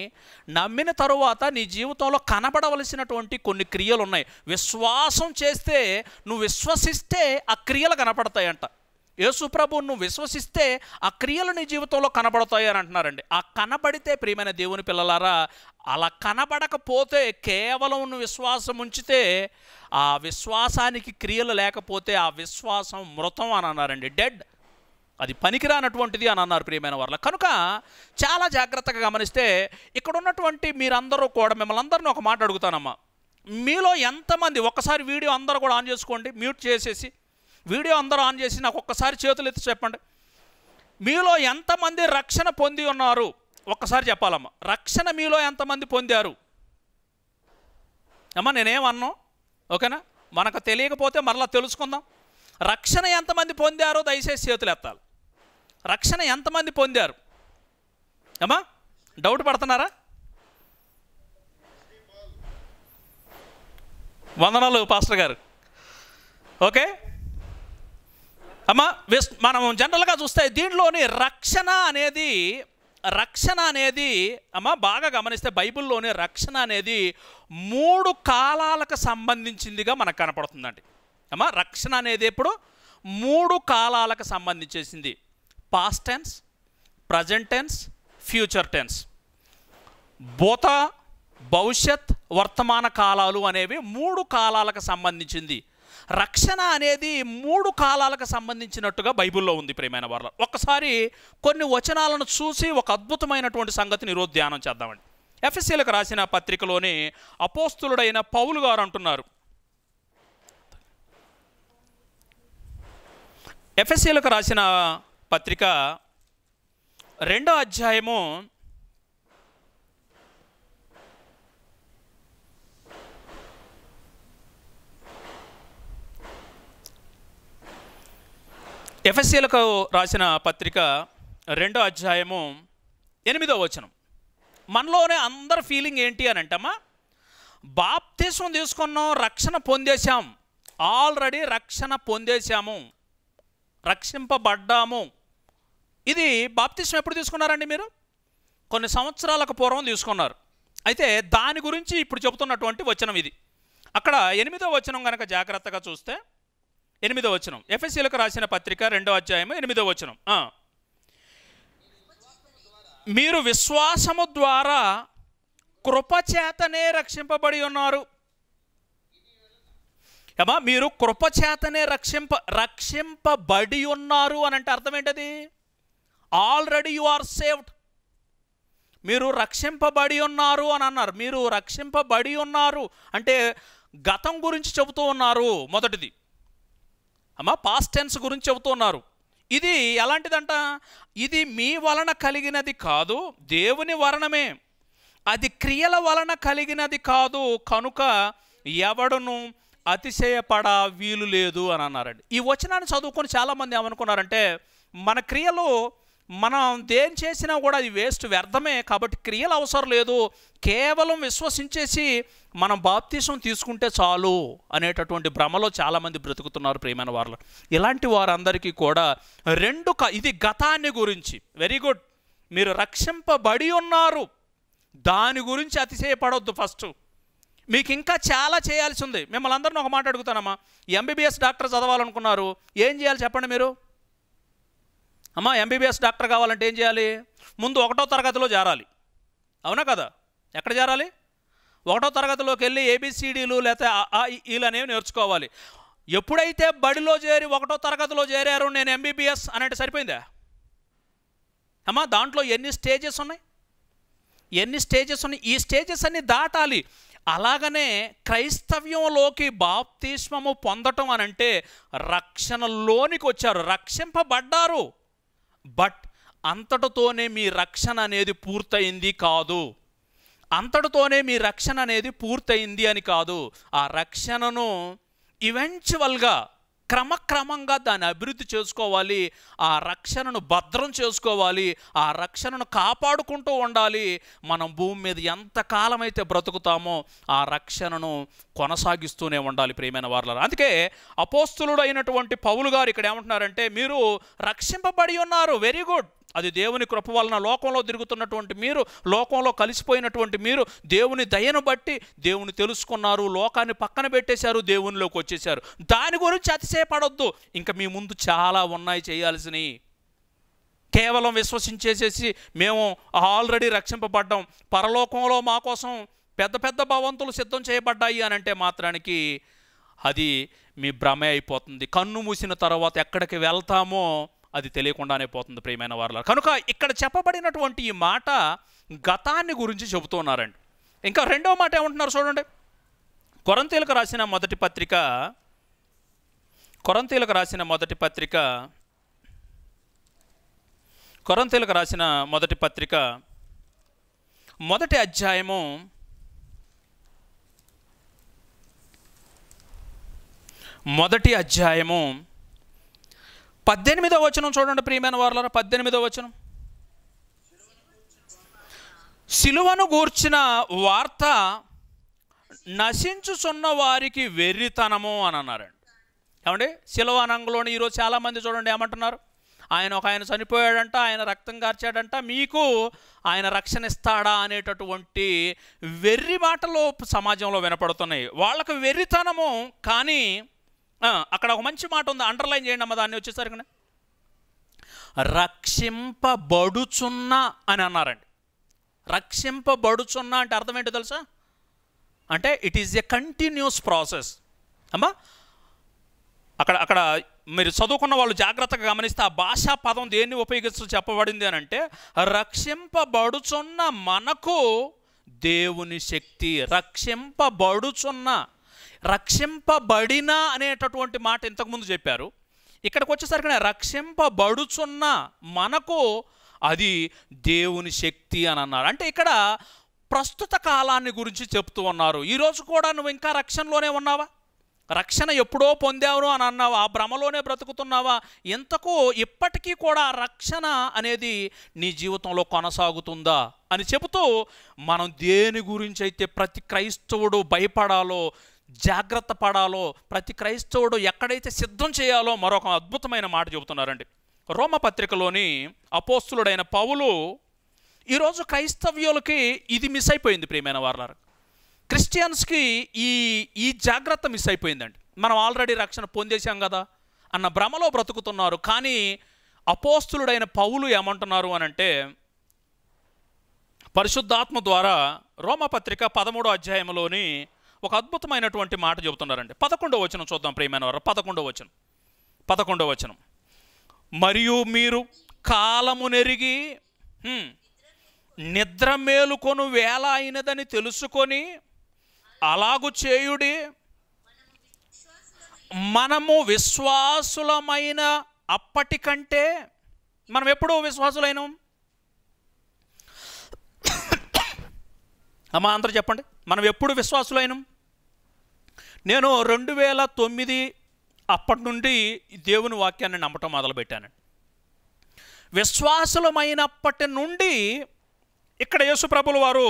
నమ్మిన తరువాత నీ జీవితంలో కనపడవలసినటువంటి కొన్ని క్రియలు ఉన్నాయి విశ్వాసం చేస్తే నువ్వు విశ్వసిస్తే ఆ క్రియలు కనపడతాయంట యేసుప్రభు నువ్వు విశ్వసిస్తే ఆ క్రియలు నీ జీవితంలో కనబడతాయి అని అంటున్నారండి ఆ కనబడితే ప్రియమైన దేవుని పిల్లలారా అలా కనబడకపోతే కేవలం నువ్వు విశ్వాసం ఉంచితే ఆ విశ్వాసానికి క్రియలు లేకపోతే ఆ విశ్వాసం మృతం అని అన్నారండి డెడ్ అది పనికిరానటువంటిది అని అన్నారు ప్రియమైన వాళ్ళ కనుక చాలా జాగ్రత్తగా గమనిస్తే ఇక్కడ ఉన్నటువంటి మీరందరూ కూడా మిమ్మల్ని అందరినీ ఒక మాట అడుగుతానమ్మా మీలో ఎంతమంది ఒక్కసారి వీడియో అందరూ కూడా ఆన్ చేసుకోండి మ్యూట్ చేసేసి వీడియో అందరూ ఆన్ చేసి నాకు ఒక్కసారి చేతులు ఎత్తి చెప్పండి మీలో ఎంతమంది రక్షణ పొంది ఉన్నారు ఒక్కసారి చెప్పాలమ్మా రక్షణ మీలో ఎంతమంది పొందారు అమ్మా నేనేమన్నాను ఓకేనా మనకు తెలియకపోతే మరలా తెలుసుకుందాం రక్షణ ఎంతమంది పొందారో దయచేసి చేతులు ఎత్తాలి రక్షణ ఎంతమంది పొందారు అమ్మా డౌట్ పడుతున్నారా వందనాలు పాస్టర్ గారు ఓకే అమ్మా విస్ మనం జనరల్గా చూస్తే దీంట్లోని రక్షణ అనేది రక్షణ అనేది అమ్మ బాగా గమనిస్తే బైబిల్లోనే రక్షణ అనేది మూడు కాలాలకు సంబంధించిందిగా మనకు కనపడుతుందండి అమ్మ రక్షణ అనేది ఎప్పుడు మూడు కాలాలకు సంబంధించేసింది past tense present tense future tense భూత భవిష్యత్ వర్తమాన కాలాలు అనేవి మూడు కాలాలకు సంబంధించింది రక్షణ అనేది మూడు కాలాలకు సంబంధించినట్టుగా బైబిల్లో ఉంది ప్రేమైన వారు ఒకసారి కొన్ని వచనాలను చూసి ఒక అద్భుతమైనటువంటి సంగతిని ఈరోజు ధ్యానం చేద్దామండి ఎఫ్ఎస్సీలకు రాసిన పత్రికలోని అపోస్తులుడైన పౌలు గారు అంటున్నారు ఎఫ్ఎస్సీలకు రాసిన పత్రిక రెండో అధ్యాయము ఎఫ్ఎస్సీలకు రాసిన పత్రిక రెండో అధ్యాయము ఎనిమిదో వచనం మనలోనే అందరి ఫీలింగ్ ఏంటి అని అంటామా బాప్తీసం తీసుకున్నాం రక్షణ పొందేశాం ఆల్రెడీ రక్షణ పొందేశాము రక్షింపబడ్డాము ఇది బాప్తిష్టం ఎప్పుడు తీసుకున్నారండి మీరు కొన్ని సంవత్సరాలకు పూర్వం తీసుకున్నారు అయితే దాని గురించి ఇప్పుడు చెబుతున్నటువంటి వచనం ఇది అక్కడ ఎనిమిదో వచనం కనుక జాగ్రత్తగా చూస్తే ఎనిమిదో వచనం ఎఫ్ఎస్సీలకు రాసిన పత్రిక రెండో అధ్యాయము ఎనిమిదో వచనం మీరు విశ్వాసము ద్వారా కృపచేతనే రక్షింపబడి ఉన్నారు ఏమా మీరు కృపచేతనే రక్షింప రక్షింపబడి ఉన్నారు అని అంటే అర్థం ఏంటది ఆల్రెడీ యు ఆర్ సేవ్డ్ మీరు రక్షింపబడి ఉన్నారు అని అన్నారు మీరు రక్షింపబడి ఉన్నారు అంటే గతం గురించి చెబుతూ ఉన్నారు మొదటిది అమ్మ పాస్ట్ టెన్స్ గురించి చెబుతూ ఉన్నారు ఇది ఎలాంటిదంట ఇది మీ వలన కలిగినది కాదు దేవుని వలనమే అది క్రియల వలన కలిగినది కాదు కనుక ఎవడును అతిశయపడ వీలు లేదు అని అన్నారండి ఈ వచనాన్ని చదువుకొని చాలామంది ఏమనుకున్నారంటే మన క్రియలు మనం దేని చేసినా కూడా అది వేస్ట్ వ్యర్థమే కాబట్టి క్రియలు అవసరం లేదు కేవలం విశ్వసించేసి మనం బాప్తీసం తీసుకుంటే చాలు అనేటటువంటి భ్రమలో చాలామంది బ్రతుకుతున్నారు ప్రియమైన వారు ఇలాంటి వారందరికీ కూడా రెండు క ఇది గతాన్ని గురించి వెరీ గుడ్ మీరు రక్షింపబడి ఉన్నారు దాని గురించి అతిశయపడవద్దు ఫస్ట్ మీకు ఇంకా చాలా చేయాల్సి ఉంది మిమ్మల్ని అందరిని ఒక మాట అడుగుతానమ్మా ఎంబీబీఎస్ డాక్టర్ చదవాలనుకున్నారు ఏం చేయాలి చెప్పండి మీరు అమ్మ ఎంబీబీఎస్ డాక్టర్ కావాలంటే ఏం చేయాలి ముందు ఒకటో తరగతిలో చేరాలి అవునా కదా ఎక్కడ చేరాలి ఒకటో తరగతిలోకి వెళ్ళి ఏబిసిడీలు లేకపోతే ఈలు అనేవి నేర్చుకోవాలి ఎప్పుడైతే బడిలో చేరి ఒకటో తరగతిలో చేరారు నేను ఎంబీబీఎస్ అనేది సరిపోయిందా అమ్మా దాంట్లో ఎన్ని స్టేజెస్ ఉన్నాయి ఎన్ని స్టేజెస్ ఉన్నాయి ఈ స్టేజెస్ అన్నీ దాటాలి అలాగనే క్రైస్తవ్యంలోకి బాప్తిస్మము పొందటం అనంటే రక్షణలోనికి వచ్చారు రక్షింపబడ్డారు బట్ అంతటితోనే మీ రక్షణ అనేది పూర్తయింది కాదు అంతటితోనే మీ రక్షణ అనేది పూర్తయింది అని కాదు ఆ రక్షణను ఈవెన్చువల్గా క్రమక్రమంగా దాన్ని అభివృద్ధి చేసుకోవాలి ఆ రక్షణను భద్రం చేసుకోవాలి ఆ రక్షణను కాపాడుకుంటూ ఉండాలి మనం భూమి మీద ఎంతకాలమైతే బ్రతుకుతామో ఆ రక్షణను కొనసాగిస్తూనే ఉండాలి ప్రియమైన వారులారా అందుకే అపోస్తులుడు అయినటువంటి పౌలు గారు ఇక్కడ ఏమంటున్నారంటే మీరు రక్షింపబడి ఉన్నారు వెరీ గుడ్ అది దేవుని కృప వలన లోకంలో తిరుగుతున్నటువంటి మీరు లోకంలో కలిసిపోయినటువంటి మీరు దేవుని దయను బట్టి దేవుని తెలుసుకున్నారు లోకాన్ని పక్కన పెట్టేశారు దేవునిలోకి వచ్చేశారు దాని గురించి అతిశయపడొద్దు ఇంకా మీ ముందు చాలా ఉన్నాయి చేయాల్సినవి కేవలం విశ్వసించేసేసి మేము ఆల్రెడీ రక్షింపబడ్డాం పరలోకంలో మా కోసం పెద్ద పెద్ద భవంతులు సిద్ధం చేయబడ్డాయి అని అంటే మాత్రానికి అది మీ భ్రమే అయిపోతుంది కన్ను మూసిన తర్వాత ఎక్కడికి వెళ్తామో అది తెలియకుండానే పోతుంది ప్రియమైన వారిలో కనుక ఇక్కడ చెప్పబడినటువంటి ఈ మాట గతాన్ని గురించి చెబుతున్నారండి ఇంకా రెండవ మాట ఏమంటున్నారు చూడండి కొరంతీలకు రాసిన మొదటి పత్రిక కొరంతీలకు రాసిన మొదటి పత్రిక కొరంతీలకు రాసిన మొదటి పత్రిక మొదటి అధ్యాయము మొదటి అధ్యాయము పద్దెనిమిదో వచనం చూడండి ప్రియమైన వారులారా పద్దెనిమిదో వచనం సిలువను గూర్చిన వార్త నశించుచున్న వారికి వెర్రితనము అని అన్నారండి ఏమండి శిలువ అనంగంలోని ఈరోజు చాలామంది చూడండి ఏమంటున్నారు ఆయన ఒక ఆయన చనిపోయాడంట ఆయన రక్తం గార్చాడంట మీకు ఆయన రక్షణ ఇస్తాడా అనేటటువంటి వెర్రి మాటలు సమాజంలో వినపడుతున్నాయి వాళ్ళకు వెర్రితనము కానీ అక్కడ ఒక మంచి మాట ఉంది అండర్లైన్ చేయండి అమ్మ దాన్ని వచ్చేసరికి రక్షింపబడుచున్న అని అన్నారండి రక్షింపబడుచున్న అంటే అర్థం ఏంటో తెలుసా అంటే it is a continuous process అమ్మా అక్కడ అక్కడ మీరు చదువుకున్న వాళ్ళు జాగ్రత్తగా గమనిస్తే ఆ భాషా పదం దేన్ని ఉపయోగిస్తూ చెప్పబడింది అని అంటే రక్షింపబడుచున్న మనకు దేవుని శక్తి రక్షింపబడుచున్న రక్షింపబడిన అనేటటువంటి మాట ఇంతకుముందు చెప్పారు ఇక్కడికి వచ్చేసరికి రక్షింపబడుచున్న మనకు అది దేవుని శక్తి అని అన్నారు అంటే ఇక్కడ ప్రస్తుత కాలాన్ని గురించి చెప్తూ ఉన్నారు ఈరోజు కూడా నువ్వు ఇంకా రక్షణలోనే ఉన్నావా రక్షణ ఎప్పుడో పొందావు అని అన్నావా ఆ భ్రమలోనే బ్రతుకుతున్నావా ఇంతకు ఇప్పటికీ కూడా రక్షణ అనేది నీ జీవితంలో కొనసాగుతుందా అని చెబుతూ మనం దేని గురించి అయితే ప్రతి క్రైస్తవుడు భయపడాలో జాగ్రత్త పడాలో ప్రతి క్రైస్తవుడు ఎక్కడైతే సిద్ధం చేయాలో మరొక అద్భుతమైన మాట చెబుతున్నారండి రోమపత్రికలోని అపోస్తులుడైన పౌలు ఈరోజు క్రైస్తవ్యులకి ఇది మిస్ అయిపోయింది ప్రియమైన వారు క్రిస్టియన్స్కి ఈ ఈ జాగ్రత్త మిస్ అయిపోయిందండి మనం ఆల్రెడీ రక్షణ పొందేశాం కదా అన్న భ్రమలో బ్రతుకుతున్నారు కానీ అపోస్తులుడైన పౌలు ఏమంటున్నారు అనంటే పరిశుద్ధాత్మ ద్వారా రోమపత్రిక పదమూడో అధ్యాయంలోని ఒక అద్భుతమైనటువంటి మాట చెబుతున్నారండి పదకొండవ వచనం చూద్దాం ప్రేమైన వారు పదకొండవ వచనం పదకొండవ వచనం మరియు మీరు కాలము నెరిగి నిద్ర మేలుకొను వేళ అయినదని తెలుసుకొని అలాగు చేయుడి మనము విశ్వాసులమైన అప్పటికంటే మనం ఎప్పుడూ విశ్వాసులైనం అమ్మా అందరూ చెప్పండి మనం ఎప్పుడు విశ్వాసులైనం నేను రెండు వేల తొమ్మిది అప్పటి నుండి దేవుని వాక్యాన్ని నమ్మటం మొదలుపెట్టాను విశ్వాసులమైనప్పటి నుండి ఇక్కడ యేసుప్రభుల వారు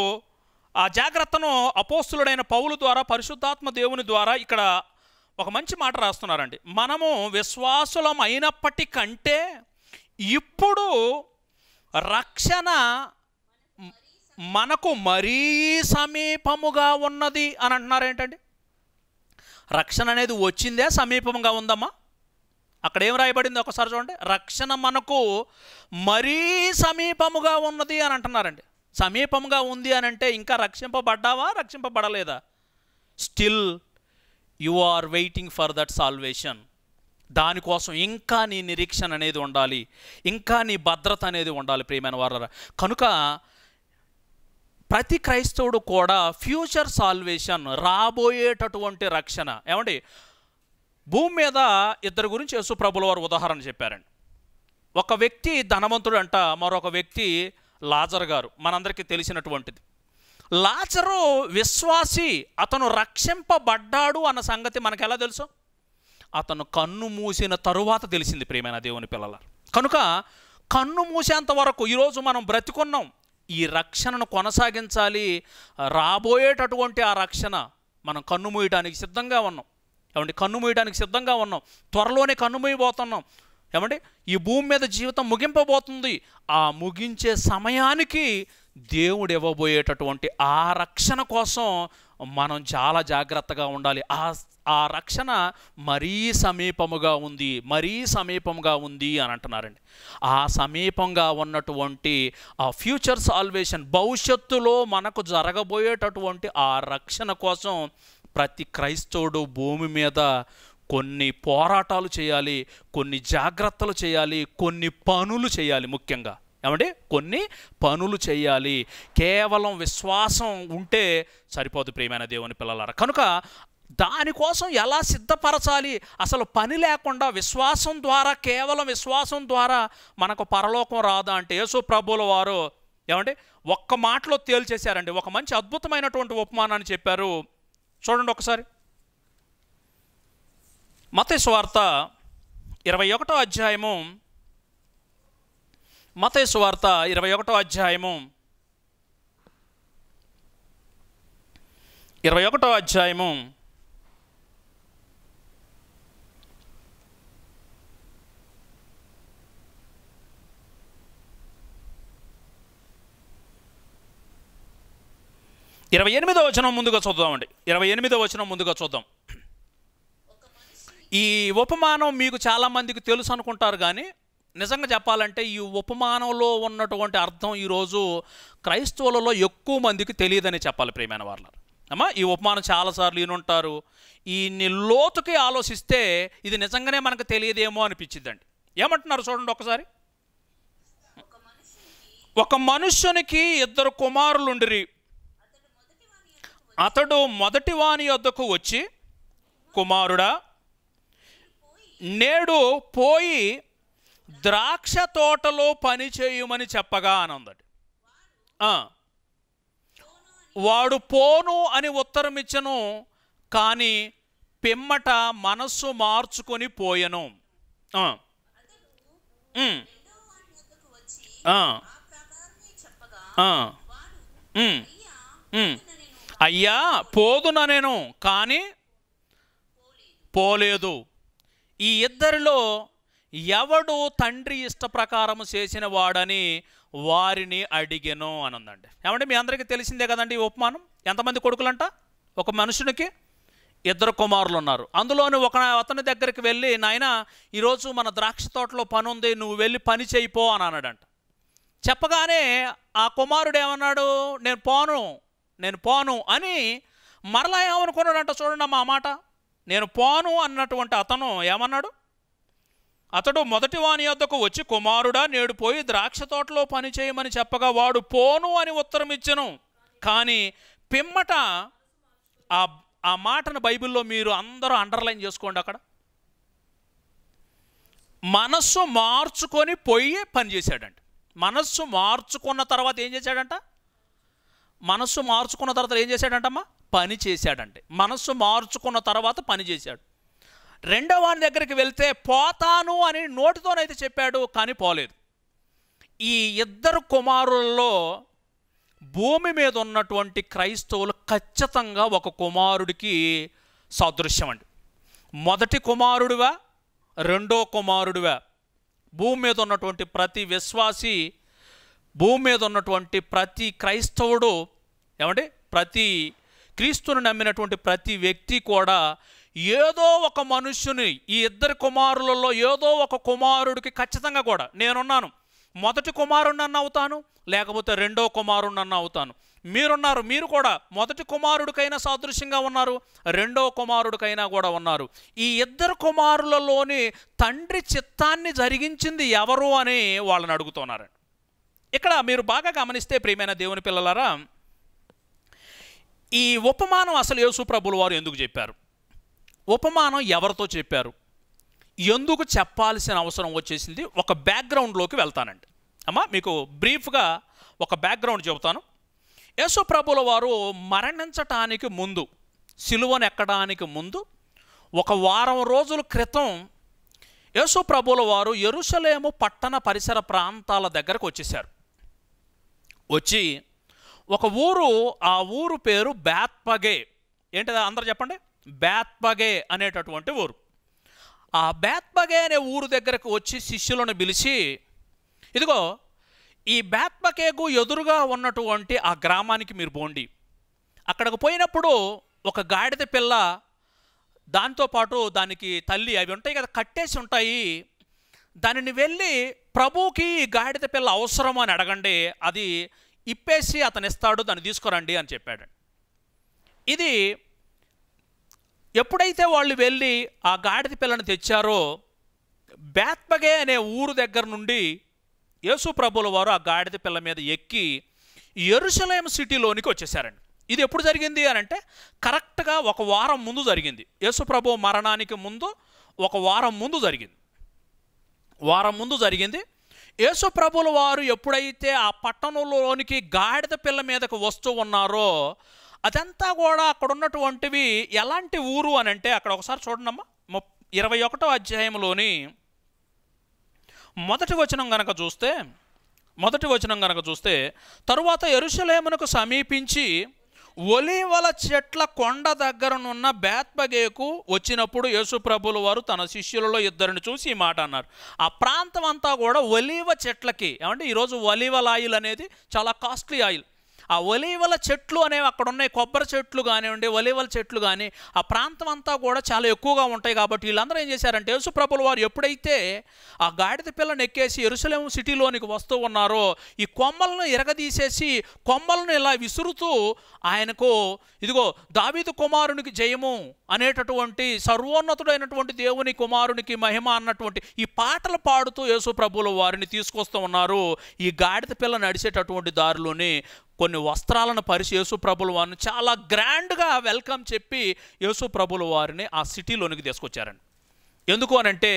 ఆ జాగ్రత్తను అపోస్తులుడైన పౌలు ద్వారా పరిశుద్ధాత్మ దేవుని ద్వారా ఇక్కడ ఒక మంచి మాట రాస్తున్నారండి మనము విశ్వాసులం అయినప్పటికంటే ఇప్పుడు రక్షణ మనకు మరీ సమీపముగా ఉన్నది అని అంటున్నారు ఏంటండి రక్షణ అనేది వచ్చిందే సమీపంగా ఉందమ్మా అక్కడ ఏం రాయబడింది ఒకసారి చూడండి రక్షణ మనకు మరీ సమీపముగా ఉన్నది అని అంటున్నారండి సమీపంగా ఉంది అని అంటే ఇంకా రక్షింపబడ్డావా రక్షింపబడలేదా still you are waiting for that salvation దానికోసం ఇంకా నీ నిరీక్షణ అనేది ఉండాలి ఇంకా నీ భద్రత అనేది ఉండాలి ప్రియమైన వారు కనుక ప్రతి క్రైస్తవుడు కూడా ఫ్యూచర్ సాల్వేషన్ రాబోయేటటువంటి రక్షణ ఏమండి భూమి మీద ఇద్దరి గురించి యశుప్రభుల వారు ఉదాహరణ చెప్పారండి ఒక వ్యక్తి ధనవంతుడు అంట మరొక వ్యక్తి లాజర్ గారు మనందరికీ తెలిసినటువంటిది లాజరు విశ్వాసి అతను రక్షింపబడ్డాడు అన్న సంగతి మనకు ఎలా తెలుసు అతను కన్ను మూసిన తరువాత తెలిసింది ప్రియమైన దేవుని పిల్లల కనుక కన్ను మూసేంత వరకు ఈరోజు మనం బ్రతికున్నాం ఈ రక్షణను కొనసాగించాలి రాబోయేటటువంటి ఆ రక్షణ మనం కన్ను మూయటానికి సిద్ధంగా ఉన్నాం ఏమండి కన్ను మూయడానికి సిద్ధంగా ఉన్నాం త్వరలోనే కన్నుమూయబోతున్నాం ఏమండి ఈ భూమి మీద జీవితం ముగింపబోతుంది ఆ ముగించే సమయానికి దేవుడు ఇవ్వబోయేటటువంటి ఆ రక్షణ కోసం మనం చాలా జాగ్రత్తగా ఉండాలి ఆ ఆ రక్షణ మరీ సమీపముగా ఉంది మరీ సమీపంగా ఉంది అని అంటున్నారండి ఆ సమీపంగా ఉన్నటువంటి ఆ ఫ్యూచర్ సాల్వేషన్ భవిష్యత్తులో మనకు జరగబోయేటటువంటి ఆ రక్షణ కోసం ప్రతి క్రైస్తవుడు భూమి మీద కొన్ని పోరాటాలు చేయాలి కొన్ని జాగ్రత్తలు చేయాలి కొన్ని పనులు చేయాలి ముఖ్యంగా ఏమంటే కొన్ని పనులు చేయాలి కేవలం విశ్వాసం ఉంటే సరిపోదు ప్రియమైన దేవుని పిల్లలారా కనుక దానికోసం ఎలా సిద్ధపరచాలి అసలు పని లేకుండా విశ్వాసం ద్వారా కేవలం విశ్వాసం ద్వారా మనకు పరలోకం రాదా అంటే యేసు ప్రభువుల వారు ఏమంటే ఒక్క మాటలో తేల్చేశారండి ఒక మంచి అద్భుతమైనటువంటి ఉపమానాన్ని చెప్పారు చూడండి ఒకసారి మతేశ్వార్త ఇరవై ఒకటో అధ్యాయము మతేశ్వార్త ఇరవై ఒకటో అధ్యాయము ఇరవై ఒకటో అధ్యాయము ఇరవై ఎనిమిదో వచనం ముందుగా చూద్దామండి ఇరవై ఎనిమిదో వచనం ముందుగా చూద్దాం ఈ ఉపమానం మీకు చాలామందికి తెలుసు అనుకుంటారు కానీ నిజంగా చెప్పాలంటే ఈ ఉపమానంలో ఉన్నటువంటి అర్థం ఈరోజు క్రైస్తవులలో ఎక్కువ మందికి తెలియదని చెప్పాలి ప్రియమైన వారు అమ్మా ఈ ఉపమానం చాలాసార్లు ఈనుంటారు ఈ లోతుకి ఆలోచిస్తే ఇది నిజంగానే మనకు తెలియదేమో అనిపించిందండి ఏమంటున్నారు చూడండి ఒకసారి ఒక మనుషునికి ఇద్దరు కుమారులుండిరి అతడు మొదటి వాని వద్దకు వచ్చి కుమారుడా నేడు పోయి ద్రాక్ష తోటలో పని చేయమని చెప్పగా అనందట వాడు పోను అని ఉత్తరం ఇచ్చను కానీ పిమ్మట మనస్సు మార్చుకొని పోయను చెప్పగా అయ్యా పోదున నేను కానీ పోలేదు ఈ ఇద్దరిలో ఎవడు తండ్రి ఇష్ట ప్రకారం చేసిన వాడని వారిని అడిగెను అనుందండి ఏమంటే మీ అందరికీ తెలిసిందే కదండి ఈ ఉపమానం ఎంతమంది కొడుకులంట ఒక మనుషునికి ఇద్దరు కుమారులు ఉన్నారు అందులోని ఒక అతని దగ్గరికి వెళ్ళి నాయన ఈరోజు మన ద్రాక్ష తోటలో పని ఉంది నువ్వు వెళ్ళి పని చేయిపో అని అన్నాడంట చెప్పగానే ఆ కుమారుడు ఏమన్నాడు నేను పోను నేను పోను అని మరలా ఏమనుకున్నాడంట చూడండి అమ్మా ఆ మాట నేను పోను అన్నటువంటి అతను ఏమన్నాడు అతడు మొదటి వాని యొద్దకు వచ్చి కుమారుడా నేడు పోయి ద్రాక్ష తోటలో పని చేయమని చెప్పగా వాడు పోను అని ఉత్తరం ఇచ్చను కానీ పిమ్మట ఆ ఆ మాటను బైబిల్లో మీరు అందరూ అండర్లైన్ చేసుకోండి అక్కడ మనస్సు మార్చుకొని పోయి పనిచేశాడంట మనస్సు మార్చుకున్న తర్వాత ఏం చేశాడంట మనస్సు మార్చుకున్న తర్వాత ఏం చేశాడంటమ్మా పని చేశాడంటే మనస్సు మార్చుకున్న తర్వాత పని చేశాడు రెండవ వాని దగ్గరికి వెళ్తే పోతాను అని నోటితోనైతే చెప్పాడు కానీ పోలేదు ఈ ఇద్దరు కుమారుల్లో భూమి మీద ఉన్నటువంటి క్రైస్తవులు ఖచ్చితంగా ఒక కుమారుడికి సాదృశ్యం అండి మొదటి కుమారుడివా రెండో కుమారుడివా భూమి మీద ఉన్నటువంటి ప్రతి విశ్వాసి భూమి మీద ఉన్నటువంటి ప్రతి క్రైస్తవుడు ఏమండి ప్రతి క్రీస్తును నమ్మినటువంటి ప్రతి వ్యక్తి కూడా ఏదో ఒక మనుష్యుని ఈ ఇద్దరు కుమారులలో ఏదో ఒక కుమారుడికి ఖచ్చితంగా కూడా నేనున్నాను మొదటి అన్న అవుతాను లేకపోతే రెండో అన్న అవుతాను మీరున్నారు మీరు కూడా మొదటి కుమారుడికైనా సాదృశ్యంగా ఉన్నారు రెండో కుమారుడికైనా కూడా ఉన్నారు ఈ ఇద్దరు కుమారులలోని తండ్రి చిత్తాన్ని జరిగించింది ఎవరు అని వాళ్ళని అడుగుతున్నారండి ఇక్కడ మీరు బాగా గమనిస్తే ప్రియమైన దేవుని పిల్లలారా ఈ ఉపమానం అసలు యేసు ప్రభులు వారు ఎందుకు చెప్పారు ఉపమానం ఎవరితో చెప్పారు ఎందుకు చెప్పాల్సిన అవసరం వచ్చేసింది ఒక బ్యాక్గ్రౌండ్లోకి వెళ్తానండి అమ్మా మీకు బ్రీఫ్గా ఒక బ్యాక్గ్రౌండ్ చెబుతాను యేసు ప్రభుల వారు మరణించటానికి ముందు సిలువను ఎక్కడానికి ముందు ఒక వారం రోజుల క్రితం యేసు ప్రభుల వారు ఎరుసలేము పట్టణ పరిసర ప్రాంతాల దగ్గరకు వచ్చేసారు వచ్చి ఒక ఊరు ఆ ఊరు పేరు బ్యాత్పగే ఏంటిదా అందరు చెప్పండి బ్యాత్పగే అనేటటువంటి ఊరు ఆ బ్యాత్పగే అనే ఊరు దగ్గరకు వచ్చి శిష్యులను పిలిచి ఇదిగో ఈ బ్యాత్పకేకు ఎదురుగా ఉన్నటువంటి ఆ గ్రామానికి మీరు పోండి అక్కడికి పోయినప్పుడు ఒక గాడిద పిల్ల దాంతోపాటు దానికి తల్లి అవి ఉంటాయి కదా కట్టేసి ఉంటాయి దానిని వెళ్ళి ప్రభుకి ఈ గాడిద పిల్ల అవసరం అని అడగండి అది ఇప్పేసి అతను ఇస్తాడు దాన్ని తీసుకురండి అని చెప్పాడు ఇది ఎప్పుడైతే వాళ్ళు వెళ్ళి ఆ గాడిద పిల్లను తెచ్చారో బేత్బగే అనే ఊరు దగ్గర నుండి యేసు ప్రభుల వారు ఆ గాడిద పిల్ల మీద ఎక్కి ఎరుసలేం సిటీలోనికి వచ్చేసారండి ఇది ఎప్పుడు జరిగింది అని అంటే కరెక్ట్గా ఒక వారం ముందు జరిగింది యేసు ప్రభు మరణానికి ముందు ఒక వారం ముందు జరిగింది వారం ముందు జరిగింది యేసుప్రభుల వారు ఎప్పుడైతే ఆ పట్టణంలోనికి గాడిద పిల్ల మీదకు వస్తూ ఉన్నారో అదంతా కూడా అక్కడ ఉన్నటువంటివి ఎలాంటి ఊరు అని అంటే అక్కడ ఒకసారి చూడండమ్మా ఇరవై ఒకటో అధ్యాయంలోని మొదటి వచనం గనక చూస్తే మొదటి వచనం గనక చూస్తే తరువాత ఎరుసలేమునకు సమీపించి ఒలీవల చెట్ల కొండ దగ్గరనున్న బేత్పగేకు వచ్చినప్పుడు యేసుప్రభుల వారు తన శిష్యులలో ఇద్దరిని చూసి ఈ మాట అన్నారు ఆ ప్రాంతం అంతా కూడా ఒలీవ చెట్లకి ఏమంటే ఈరోజు ఒలీవల్ ఆయిల్ అనేది చాలా కాస్ట్లీ ఆయిల్ ఆ ఒలీవల చెట్లు అనేవి అక్కడ ఉన్నాయి కొబ్బరి చెట్లు కానివ్వండి ఒలీవల చెట్లు కానీ ఆ ప్రాంతం అంతా కూడా చాలా ఎక్కువగా ఉంటాయి కాబట్టి వీళ్ళందరూ ఏం చేశారంటే యేసుప్రభుల వారు ఎప్పుడైతే ఆ గాడిద పిల్లను ఎక్కేసి ఎరుసలేం సిటీలోనికి వస్తూ ఉన్నారో ఈ కొమ్మలను ఎరగదీసేసి కొమ్మలను ఇలా విసురుతూ ఆయనకు ఇదిగో దావీదు కుమారునికి జయము అనేటటువంటి సర్వోన్నతుడైనటువంటి దేవుని కుమారునికి మహిమ అన్నటువంటి ఈ పాటలు పాడుతూ యేసు ప్రభులు వారిని తీసుకొస్తూ ఉన్నారు ఈ గాడిద పిల్ల నడిచేటటువంటి దారిలోనే కొన్ని వస్త్రాలను పరిచి యేసుప్రభుల వారిని చాలా గ్రాండ్గా వెల్కమ్ చెప్పి యేసుప్రభుల వారిని ఆ సిటీలోనికి తీసుకొచ్చారండి ఎందుకు అనంటే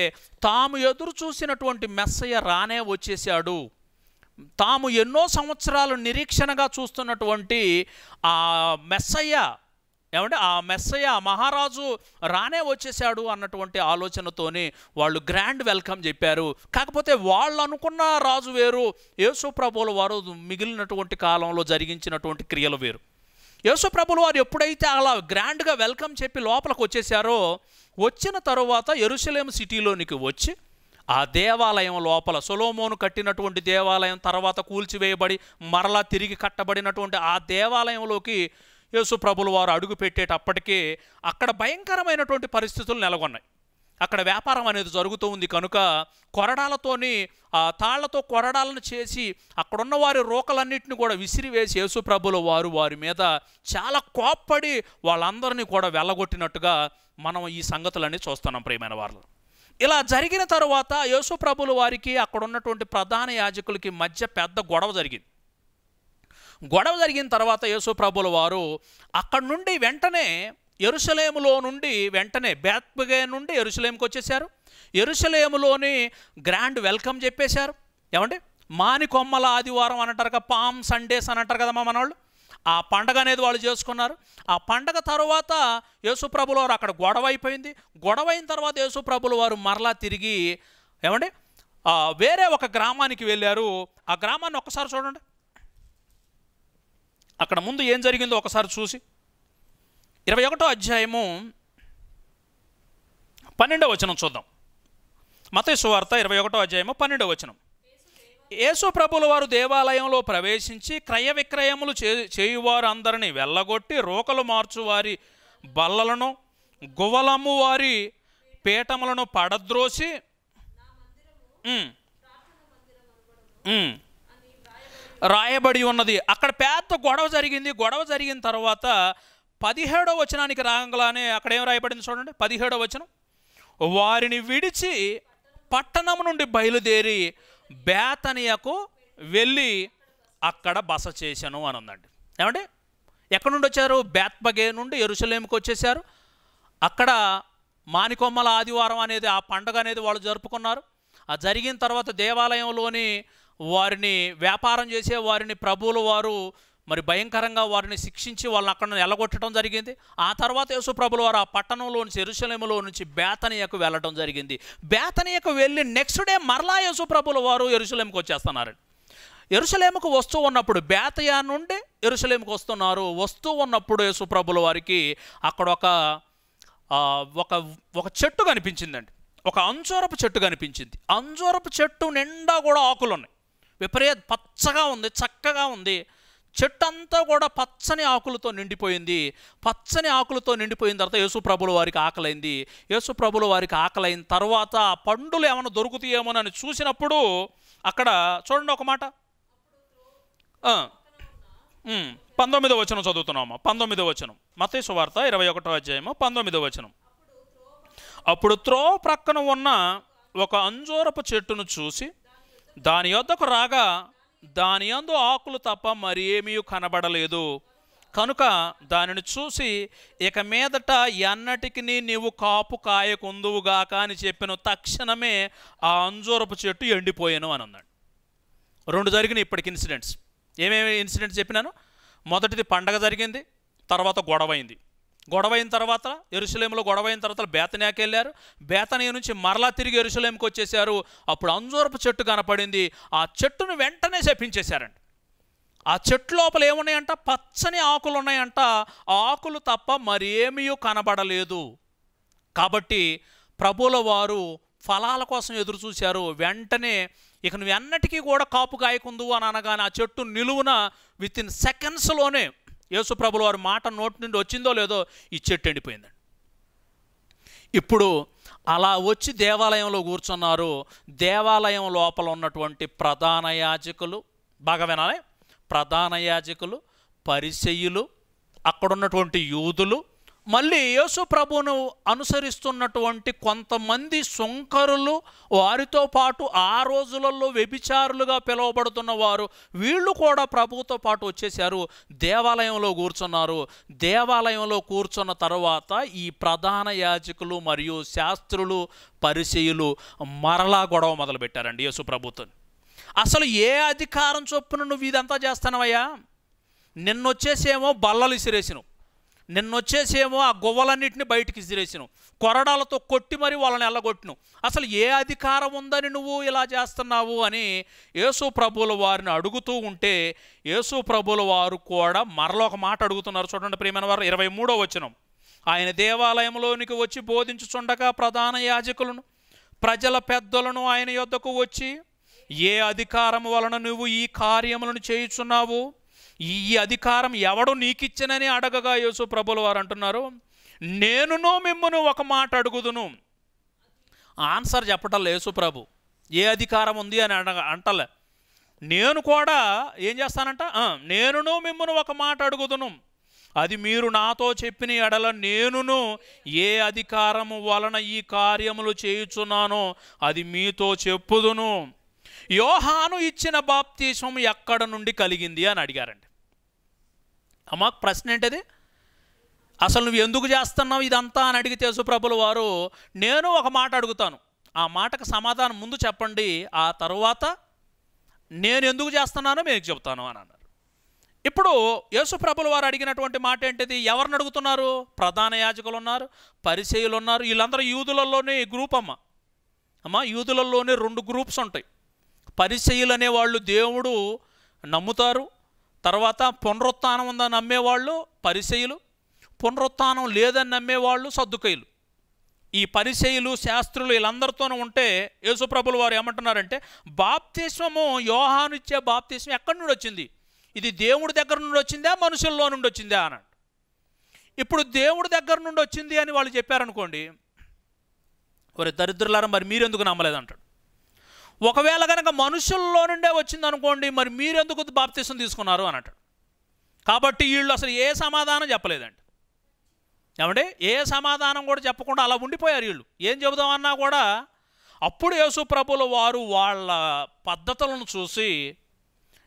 తాము ఎదురు చూసినటువంటి మెస్సయ్య రానే వచ్చేసాడు తాము ఎన్నో సంవత్సరాలు నిరీక్షణగా చూస్తున్నటువంటి ఆ మెస్సయ్య ఏమంటే ఆ మెస్సయ్య మహారాజు రానే వచ్చేసాడు అన్నటువంటి ఆలోచనతోనే వాళ్ళు గ్రాండ్ వెల్కమ్ చెప్పారు కాకపోతే వాళ్ళు అనుకున్న రాజు వేరు యేసుప్రభుల వారు మిగిలినటువంటి కాలంలో జరిగించినటువంటి క్రియలు వేరు యేసుప్రభులు వారు ఎప్పుడైతే అలా గ్రాండ్గా వెల్కమ్ చెప్పి లోపలికి వచ్చేసారో వచ్చిన తరువాత ఎరుసలేం సిటీలోనికి వచ్చి ఆ దేవాలయం లోపల సొలోమోను కట్టినటువంటి దేవాలయం తర్వాత కూల్చివేయబడి మరలా తిరిగి కట్టబడినటువంటి ఆ దేవాలయంలోకి యేసు ప్రభులు వారు అడుగు పెట్టేటప్పటికే అక్కడ భయంకరమైనటువంటి పరిస్థితులు నెలకొన్నాయి అక్కడ వ్యాపారం అనేది జరుగుతూ ఉంది కనుక కొరడాలతోని ఆ తాళ్లతో కొరడాలను చేసి అక్కడున్న వారి రోకలన్నింటిని కూడా విసిరివేసి యేసుప్రభుల వారు వారి మీద చాలా కోప్పడి వాళ్ళందరినీ కూడా వెళ్ళగొట్టినట్టుగా మనం ఈ సంగతులన్నీ చూస్తున్నాం ప్రియమైన వాళ్ళు ఇలా జరిగిన తర్వాత యేసుప్రభుల వారికి అక్కడ ఉన్నటువంటి ప్రధాన యాజకులకి మధ్య పెద్ద గొడవ జరిగింది గొడవ జరిగిన తర్వాత యేసుప్రభుల వారు అక్కడి నుండి వెంటనే ఎరుసలేములో నుండి వెంటనే బేత్పగే నుండి ఎరుసలేంకి వచ్చేసారు ఎరుసలేములోని గ్రాండ్ వెల్కమ్ చెప్పేశారు ఏమండి మానికొమ్మల ఆదివారం అంటారు కదా పామ్ సండేస్ అని అంటారు కదమ్మా మనవాళ్ళు ఆ పండగ అనేది వాళ్ళు చేసుకున్నారు ఆ పండగ తర్వాత యేసుప్రభుల వారు అక్కడ గొడవ అయిపోయింది గొడవ అయిన తర్వాత యేసుప్రభుల వారు మరలా తిరిగి ఏమండి వేరే ఒక గ్రామానికి వెళ్ళారు ఆ గ్రామాన్ని ఒక్కసారి చూడండి అక్కడ ముందు ఏం జరిగిందో ఒకసారి చూసి ఇరవై ఒకటో అధ్యాయము పన్నెండవ వచనం చూద్దాం మతేసు వార్త ఇరవై ఒకటో అధ్యాయము పన్నెండవ వచనం యేసు ప్రభుల వారు దేవాలయంలో ప్రవేశించి క్రయ విక్రయములు చే చేయువారు అందరినీ వెళ్ళగొట్టి రోకలు మార్చువారి బల్లలను గువలము వారి పీఠములను పడద్రోసి రాయబడి ఉన్నది అక్కడ పెద్ద గొడవ జరిగింది గొడవ జరిగిన తర్వాత పదిహేడో వచనానికి రాగలానే అక్కడ ఏం రాయబడింది చూడండి పదిహేడో వచనం వారిని విడిచి పట్టణం నుండి బయలుదేరి బేతనియకు వెళ్ళి అక్కడ బస చేశాను అని ఉందండి ఏమంటే ఎక్కడ నుండి వచ్చారు బేత్బగే నుండి ఎరుసలేంకి వచ్చేసారు అక్కడ మానికొమ్మల ఆదివారం అనేది ఆ పండగ అనేది వాళ్ళు జరుపుకున్నారు ఆ జరిగిన తర్వాత దేవాలయంలోని వారిని వ్యాపారం చేసే వారిని ప్రభువుల వారు మరి భయంకరంగా వారిని శిక్షించి వాళ్ళని అక్కడ ఎలగొట్టడం జరిగింది ఆ తర్వాత ప్రభుల వారు ఆ నుంచి ఎరుశలేములో నుంచి బేతనీయకు వెళ్ళడం జరిగింది బేతనీయకు వెళ్ళి నెక్స్ట్ డే మరలా యేసుప్రభుల వారు ఎరుశలేముకు వచ్చేస్తున్నారు ఎరుశలేముకు వస్తూ ఉన్నప్పుడు బేతయా నుండి ఎరుశలేముకు వస్తున్నారు వస్తూ ఉన్నప్పుడు యేసుప్రభుల వారికి అక్కడ ఒక ఒక ఒక చెట్టు కనిపించిందండి ఒక అంజూరపు చెట్టు కనిపించింది అంజూరపు చెట్టు నిండా కూడా ఆకులు ఉన్నాయి విపరీత పచ్చగా ఉంది చక్కగా ఉంది చెట్టు అంతా కూడా పచ్చని ఆకులతో నిండిపోయింది పచ్చని ఆకులతో నిండిపోయిన తర్వాత యేసు ప్రభులు వారికి ఆకలైంది యేసు ప్రభులు వారికి ఆకలైన తర్వాత పండులు ఏమైనా అని చూసినప్పుడు అక్కడ చూడండి ఒక మాట పంతొమ్మిదో వచనం చదువుతున్నామా పంతొమ్మిదో వచనం మతేసు వార్త ఇరవై ఒకటో అధ్యాయము పంతొమ్మిదో వచనం అప్పుడు త్రో ప్రక్కన ఉన్న ఒక అంజూరపు చెట్టును చూసి దాని యొద్దకు రాగా దాని యందు ఆకులు తప్ప మరి ఏమీ కనబడలేదు కనుక దానిని చూసి ఇక మీదట ఎన్నటికి నీవు కాపు కాయకుందువుగాక అని చెప్పిన తక్షణమే ఆ అంజూరపు చెట్టు ఎండిపోయాను అని అన్నాడు రెండు జరిగిన ఇప్పటికి ఇన్సిడెంట్స్ ఏమేమి ఇన్సిడెంట్స్ చెప్పినాను మొదటిది పండగ జరిగింది తర్వాత గొడవైంది గొడవైన తర్వాత ఎరుసలేంలో గొడవైన తర్వాత బేతనయాకి వెళ్ళారు బేతనే నుంచి మరలా తిరిగి ఎరుసలేంకి వచ్చేసారు అప్పుడు అంజూరపు చెట్టు కనపడింది ఆ చెట్టును వెంటనే శపించేశారండి ఆ చెట్టు లోపల ఏమున్నాయంట పచ్చని ఆకులు ఉన్నాయంట ఆకులు తప్ప మరేమీ కనబడలేదు కాబట్టి ప్రభుల వారు ఫలాల కోసం ఎదురు చూశారు వెంటనే ఇక నువ్వు ఎన్నటికీ కూడా కాపు గాయకుందు అని అనగానే ఆ చెట్టు నిలువున విత్ ఇన్ సెకండ్స్లోనే యేసుప్రభుల వారి మాట నోటి నుండి వచ్చిందో లేదో ఈ చెట్టు ఎండిపోయిందండి ఇప్పుడు అలా వచ్చి దేవాలయంలో కూర్చున్నారు దేవాలయం లోపల ఉన్నటువంటి ప్రధాన యాజకులు బాగా వినాలి ప్రధాన యాజకులు పరిసెయ్యులు అక్కడున్నటువంటి యూదులు మళ్ళీ యేసు ప్రభును అనుసరిస్తున్నటువంటి కొంతమంది సుంకరులు వారితో పాటు ఆ రోజులలో వ్యభిచారులుగా పిలువబడుతున్న వారు వీళ్ళు కూడా ప్రభువుతో పాటు వచ్చేసారు దేవాలయంలో కూర్చున్నారు దేవాలయంలో కూర్చున్న తర్వాత ఈ ప్రధాన యాజకులు మరియు శాస్త్రులు పరిచయులు మరలా గొడవ మొదలుపెట్టారండి యేసు ప్రభుత్వం అసలు ఏ అధికారం చొప్పున నువ్వు ఇదంతా చేస్తానవయ్యా నిన్నొచ్చేసేమో బల్లలు ఇసిరేసినావు నిన్నొచ్చేసేమో ఆ గువ్వలన్నింటినీ బయటికి ఇసిరేసినావు కొరడాలతో కొట్టి మరి వాళ్ళని ఎల్లగొట్టినావు అసలు ఏ అధికారం ఉందని నువ్వు ఇలా చేస్తున్నావు అని యేసు ప్రభుల వారిని అడుగుతూ ఉంటే యేసు ప్రభుల వారు కూడా మరలో ఒక మాట అడుగుతున్నారు చూడండి ప్రియమైన వారు ఇరవై మూడో వచనం ఆయన దేవాలయంలోనికి వచ్చి బోధించుచుండగా ప్రధాన యాజకులను ప్రజల పెద్దలను ఆయన యొద్దకు వచ్చి ఏ అధికారం వలన నువ్వు ఈ కార్యములను చేయుచున్నావు ఈ అధికారం ఎవడు నీకిచ్చినని అడగగా యేసు ప్రభులు వారు అంటున్నారు నేనును మిమ్మను ఒక మాట అడుగుదును ఆన్సర్ చెప్పటం యేసు ప్రభు ఏ అధికారం ఉంది అని అడగ అంటలే నేను కూడా ఏం చేస్తానంట నేనును మిమ్మను ఒక మాట అడుగుదును అది మీరు నాతో చెప్పిన ఎడల నేనును ఏ అధికారము వలన ఈ కార్యములు చేయుచున్నానో అది మీతో చెప్పుదును యోహాను ఇచ్చిన బాప్తీసం ఎక్కడ నుండి కలిగింది అని అడిగారండి అమ్మా ప్రశ్న ఏంటది అసలు నువ్వు ఎందుకు చేస్తున్నావు ఇదంతా అని అడిగితే సుప్రభుల వారు నేను ఒక మాట అడుగుతాను ఆ మాటకు సమాధానం ముందు చెప్పండి ఆ తరువాత నేను ఎందుకు చేస్తున్నానో మీకు చెబుతాను అని అన్నారు ఇప్పుడు యేసుప్రభులు వారు అడిగినటువంటి మాట ఏంటిది ఎవరిని అడుగుతున్నారు ప్రధాన యాజకులు ఉన్నారు పరిచయులు ఉన్నారు వీళ్ళందరూ యూదులలోనే గ్రూప్ అమ్మ అమ్మ యూదులలోనే రెండు గ్రూప్స్ ఉంటాయి పరిచయులు అనేవాళ్ళు దేవుడు నమ్ముతారు తర్వాత పునరుత్నం ఉందని నమ్మేవాళ్ళు పరిచయులు పునరుత్నం లేదని నమ్మేవాళ్ళు సర్దుకైలు ఈ పరిచయులు శాస్త్రులు వీళ్ళందరితోనూ ఉంటే యేసుప్రభులు వారు ఏమంటున్నారంటే బాప్తిస్మము యోహాను ఇచ్చే బాప్తిస్మం ఎక్కడి నుండి వచ్చింది ఇది దేవుడి దగ్గర నుండి వచ్చిందా మనుషుల్లో నుండి వచ్చిందా అన్నాడు ఇప్పుడు దేవుడి దగ్గర నుండి వచ్చింది అని వాళ్ళు చెప్పారనుకోండి ఒక దరిద్రులారా మరి మీరెందుకు నమ్మలేదంటాడు ఒకవేళ కనుక మనుషుల్లో నుండే వచ్చిందనుకోండి మరి మీరెందుకు బాప్తీసం తీసుకున్నారు అని అంటాడు కాబట్టి వీళ్ళు అసలు ఏ సమాధానం చెప్పలేదండి ఏమంటే ఏ సమాధానం కూడా చెప్పకుండా అలా ఉండిపోయారు వీళ్ళు ఏం చెబుదామన్నా కూడా అప్పుడు యేసు ప్రభుల వారు వాళ్ళ పద్ధతులను చూసి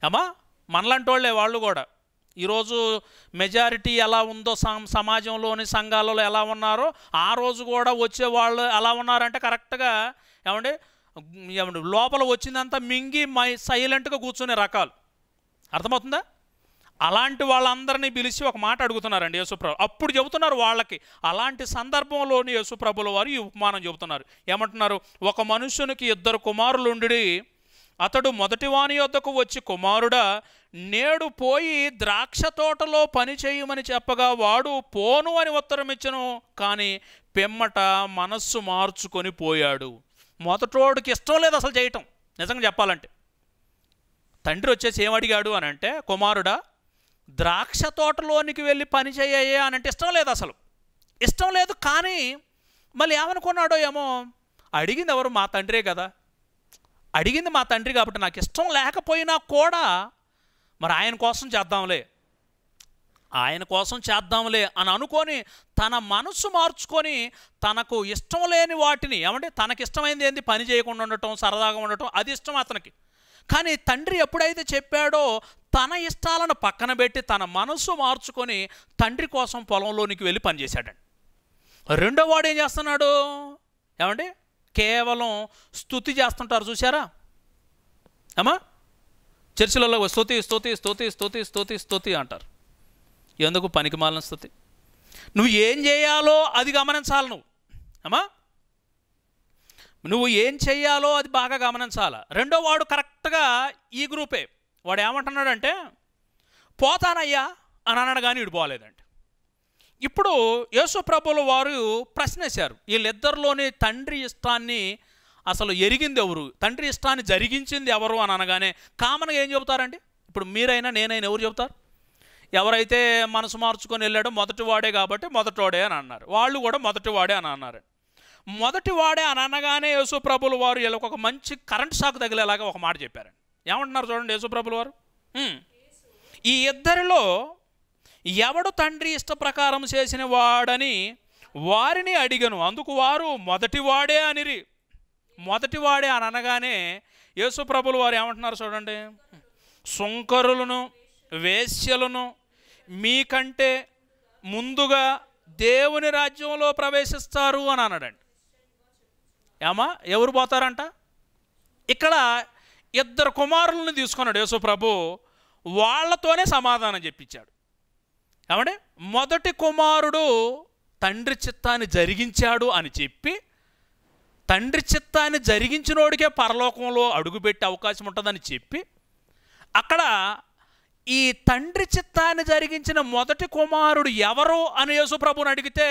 ఏమా మనలాంటి వాళ్ళే వాళ్ళు కూడా ఈరోజు మెజారిటీ ఎలా ఉందో సమాజంలోని సంఘాలలో ఎలా ఉన్నారో ఆ రోజు కూడా వచ్చే వాళ్ళు ఎలా ఉన్నారంటే కరెక్ట్గా ఏమంటే లోపల వచ్చిందంతా మింగి మై సైలెంట్గా కూర్చునే రకాలు అర్థమవుతుందా అలాంటి వాళ్ళందరినీ పిలిచి ఒక మాట అడుగుతున్నారండి యేసుప్రభు అప్పుడు చెబుతున్నారు వాళ్ళకి అలాంటి సందర్భంలోని యేసుప్రభుల వారు ఈ ఉపమానం చెబుతున్నారు ఏమంటున్నారు ఒక మనుషునికి ఇద్దరు కుమారులు ఉండి అతడు వాణి యొద్దకు వచ్చి కుమారుడా నేడు పోయి ద్రాక్ష తోటలో పని చేయమని చెప్పగా వాడు పోను అని ఉత్తరం ఇచ్చను కానీ పెమ్మట మనస్సు మార్చుకొని పోయాడు మొదటోడికి ఇష్టం లేదు అసలు చేయటం నిజంగా చెప్పాలంటే తండ్రి వచ్చేసి ఏమడిగాడు అని అంటే కుమారుడా ద్రాక్ష తోటలోనికి వెళ్ళి పని చేయయే అని అంటే ఇష్టం లేదు అసలు ఇష్టం లేదు కానీ మళ్ళీ ఏమనుకున్నాడో ఏమో అడిగింది ఎవరు మా తండ్రే కదా అడిగింది మా తండ్రి కాబట్టి నాకు ఇష్టం లేకపోయినా కూడా మరి ఆయన కోసం చేద్దాంలే ఆయన కోసం చేద్దాంలే అని అనుకొని తన మనసు మార్చుకొని తనకు ఇష్టం లేని వాటిని ఏమంటే తనకి ఇష్టమైంది ఏంది పని చేయకుండా ఉండటం సరదాగా ఉండటం అది ఇష్టం అతనికి కానీ తండ్రి ఎప్పుడైతే చెప్పాడో తన ఇష్టాలను పక్కన పెట్టి తన మనసు మార్చుకొని తండ్రి కోసం పొలంలోనికి వెళ్ళి పనిచేశాడండి రెండో వాడు ఏం చేస్తున్నాడు ఏమండి కేవలం స్థుతి చేస్తుంటారు చూసారా అమ్మా చర్చిలలో స్థుతి స్థుతి స్థుతి స్థుతి స్థుతి స్థుతి అంటారు ఎందుకు పనికి స్థుతి నువ్వు ఏం చేయాలో అది గమనించాలి నువ్వు అమ్మా నువ్వు ఏం చేయాలో అది బాగా గమనించాలి రెండో వాడు కరెక్ట్గా ఈ గ్రూపే వాడు ఏమంటున్నాడంటే పోతానయ్యా అని అన్నాడు కానీ పోలేదండి ఇప్పుడు యేసు ప్రభుల వారు ప్రశ్నేశారు వీళ్ళిద్దరిలోని తండ్రి ఇష్టాన్ని అసలు ఎరిగింది ఎవరు తండ్రి ఇష్టాన్ని జరిగించింది ఎవరు అని అనగానే కామన్గా ఏం చెబుతారండి ఇప్పుడు మీరైనా నేనైనా ఎవరు చెబుతారు ఎవరైతే మనసు మార్చుకొని వెళ్ళాడో మొదటివాడే కాబట్టి మొదటివాడే అని అన్నారు వాళ్ళు కూడా మొదటివాడే అని అన్నారు మొదటివాడే అని అనగానే యేసుప్రభుల వారు ఇలా ఒక మంచి కరెంట్ షాక్ తగిలేలాగా ఒక మాట చెప్పారండి ఏమంటున్నారు చూడండి యేసుప్రభుల వారు ఈ ఇద్దరిలో ఎవడు తండ్రి ఇష్ట ప్రకారం చేసిన వాడని వారిని అడిగను అందుకు వారు మొదటివాడే అనిరి మొదటివాడే అని అనగానే యేసుప్రభులు వారు ఏమంటున్నారు చూడండి సుంకరులను వేశ్యలను మీకంటే ముందుగా దేవుని రాజ్యంలో ప్రవేశిస్తారు అని అన్నాడండి ఏమా ఎవరు పోతారంట ఇక్కడ ఇద్దరు కుమారులను తీసుకున్నాడు యేసు ప్రభు వాళ్ళతోనే సమాధానం చెప్పించాడు ఏమంటే మొదటి కుమారుడు తండ్రి చిత్తాన్ని జరిగించాడు అని చెప్పి తండ్రి చిత్తాన్ని జరిగించినోడికే పరలోకంలో అడుగుపెట్టే అవకాశం ఉంటుందని చెప్పి అక్కడ ఈ తండ్రి చిత్తాన్ని జరిగించిన మొదటి కుమారుడు ఎవరో అని ప్రభుని అడిగితే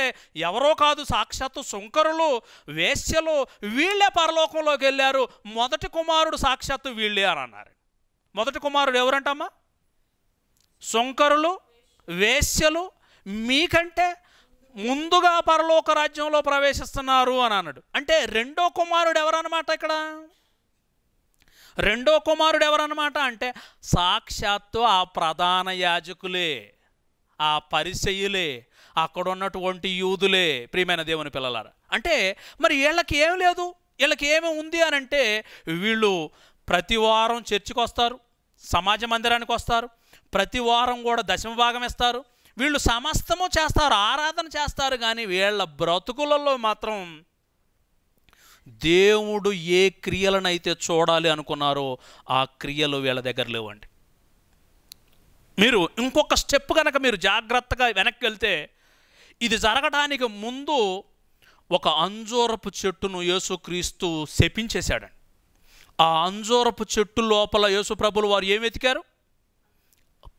ఎవరో కాదు సాక్షాత్తు శుంకరులు వేశ్యలు వీళ్ళే పరలోకంలోకి వెళ్ళారు మొదటి కుమారుడు సాక్షాత్తు వీళ్ళే అని అన్నారు మొదటి కుమారుడు ఎవరంటమ్మా శుంకరులు వేశ్యలు మీకంటే ముందుగా పరలోక రాజ్యంలో ప్రవేశిస్తున్నారు అని అన్నాడు అంటే రెండో కుమారుడు ఎవరన్నమాట ఇక్కడ రెండో కుమారుడు ఎవరన్నమాట అంటే సాక్షాత్తు ఆ ప్రధాన యాజకులే ఆ పరిసయులే అక్కడ ఉన్నటువంటి యూదులే ప్రియమైన దేవుని పిల్లలారు అంటే మరి వీళ్ళకి ఏం లేదు వీళ్ళకి ఏమి ఉంది అని అంటే వీళ్ళు ప్రతి వారం చర్చికి వస్తారు సమాజ మందిరానికి వస్తారు ప్రతి వారం కూడా దశమ భాగం ఇస్తారు వీళ్ళు సమస్తము చేస్తారు ఆరాధన చేస్తారు కానీ వీళ్ళ బ్రతుకులలో మాత్రం దేవుడు ఏ క్రియలనైతే చూడాలి అనుకున్నారో ఆ క్రియలు వీళ్ళ దగ్గర లేవండి మీరు ఇంకొక స్టెప్ కనుక మీరు జాగ్రత్తగా వెనక్కి వెళ్తే ఇది జరగడానికి ముందు ఒక అంజూరపు చెట్టును యేసుక్రీస్తు శపించేశాడండి ఆ అంజూరపు చెట్టు లోపల యేసుప్రభులు వారు ఏం వెతికారు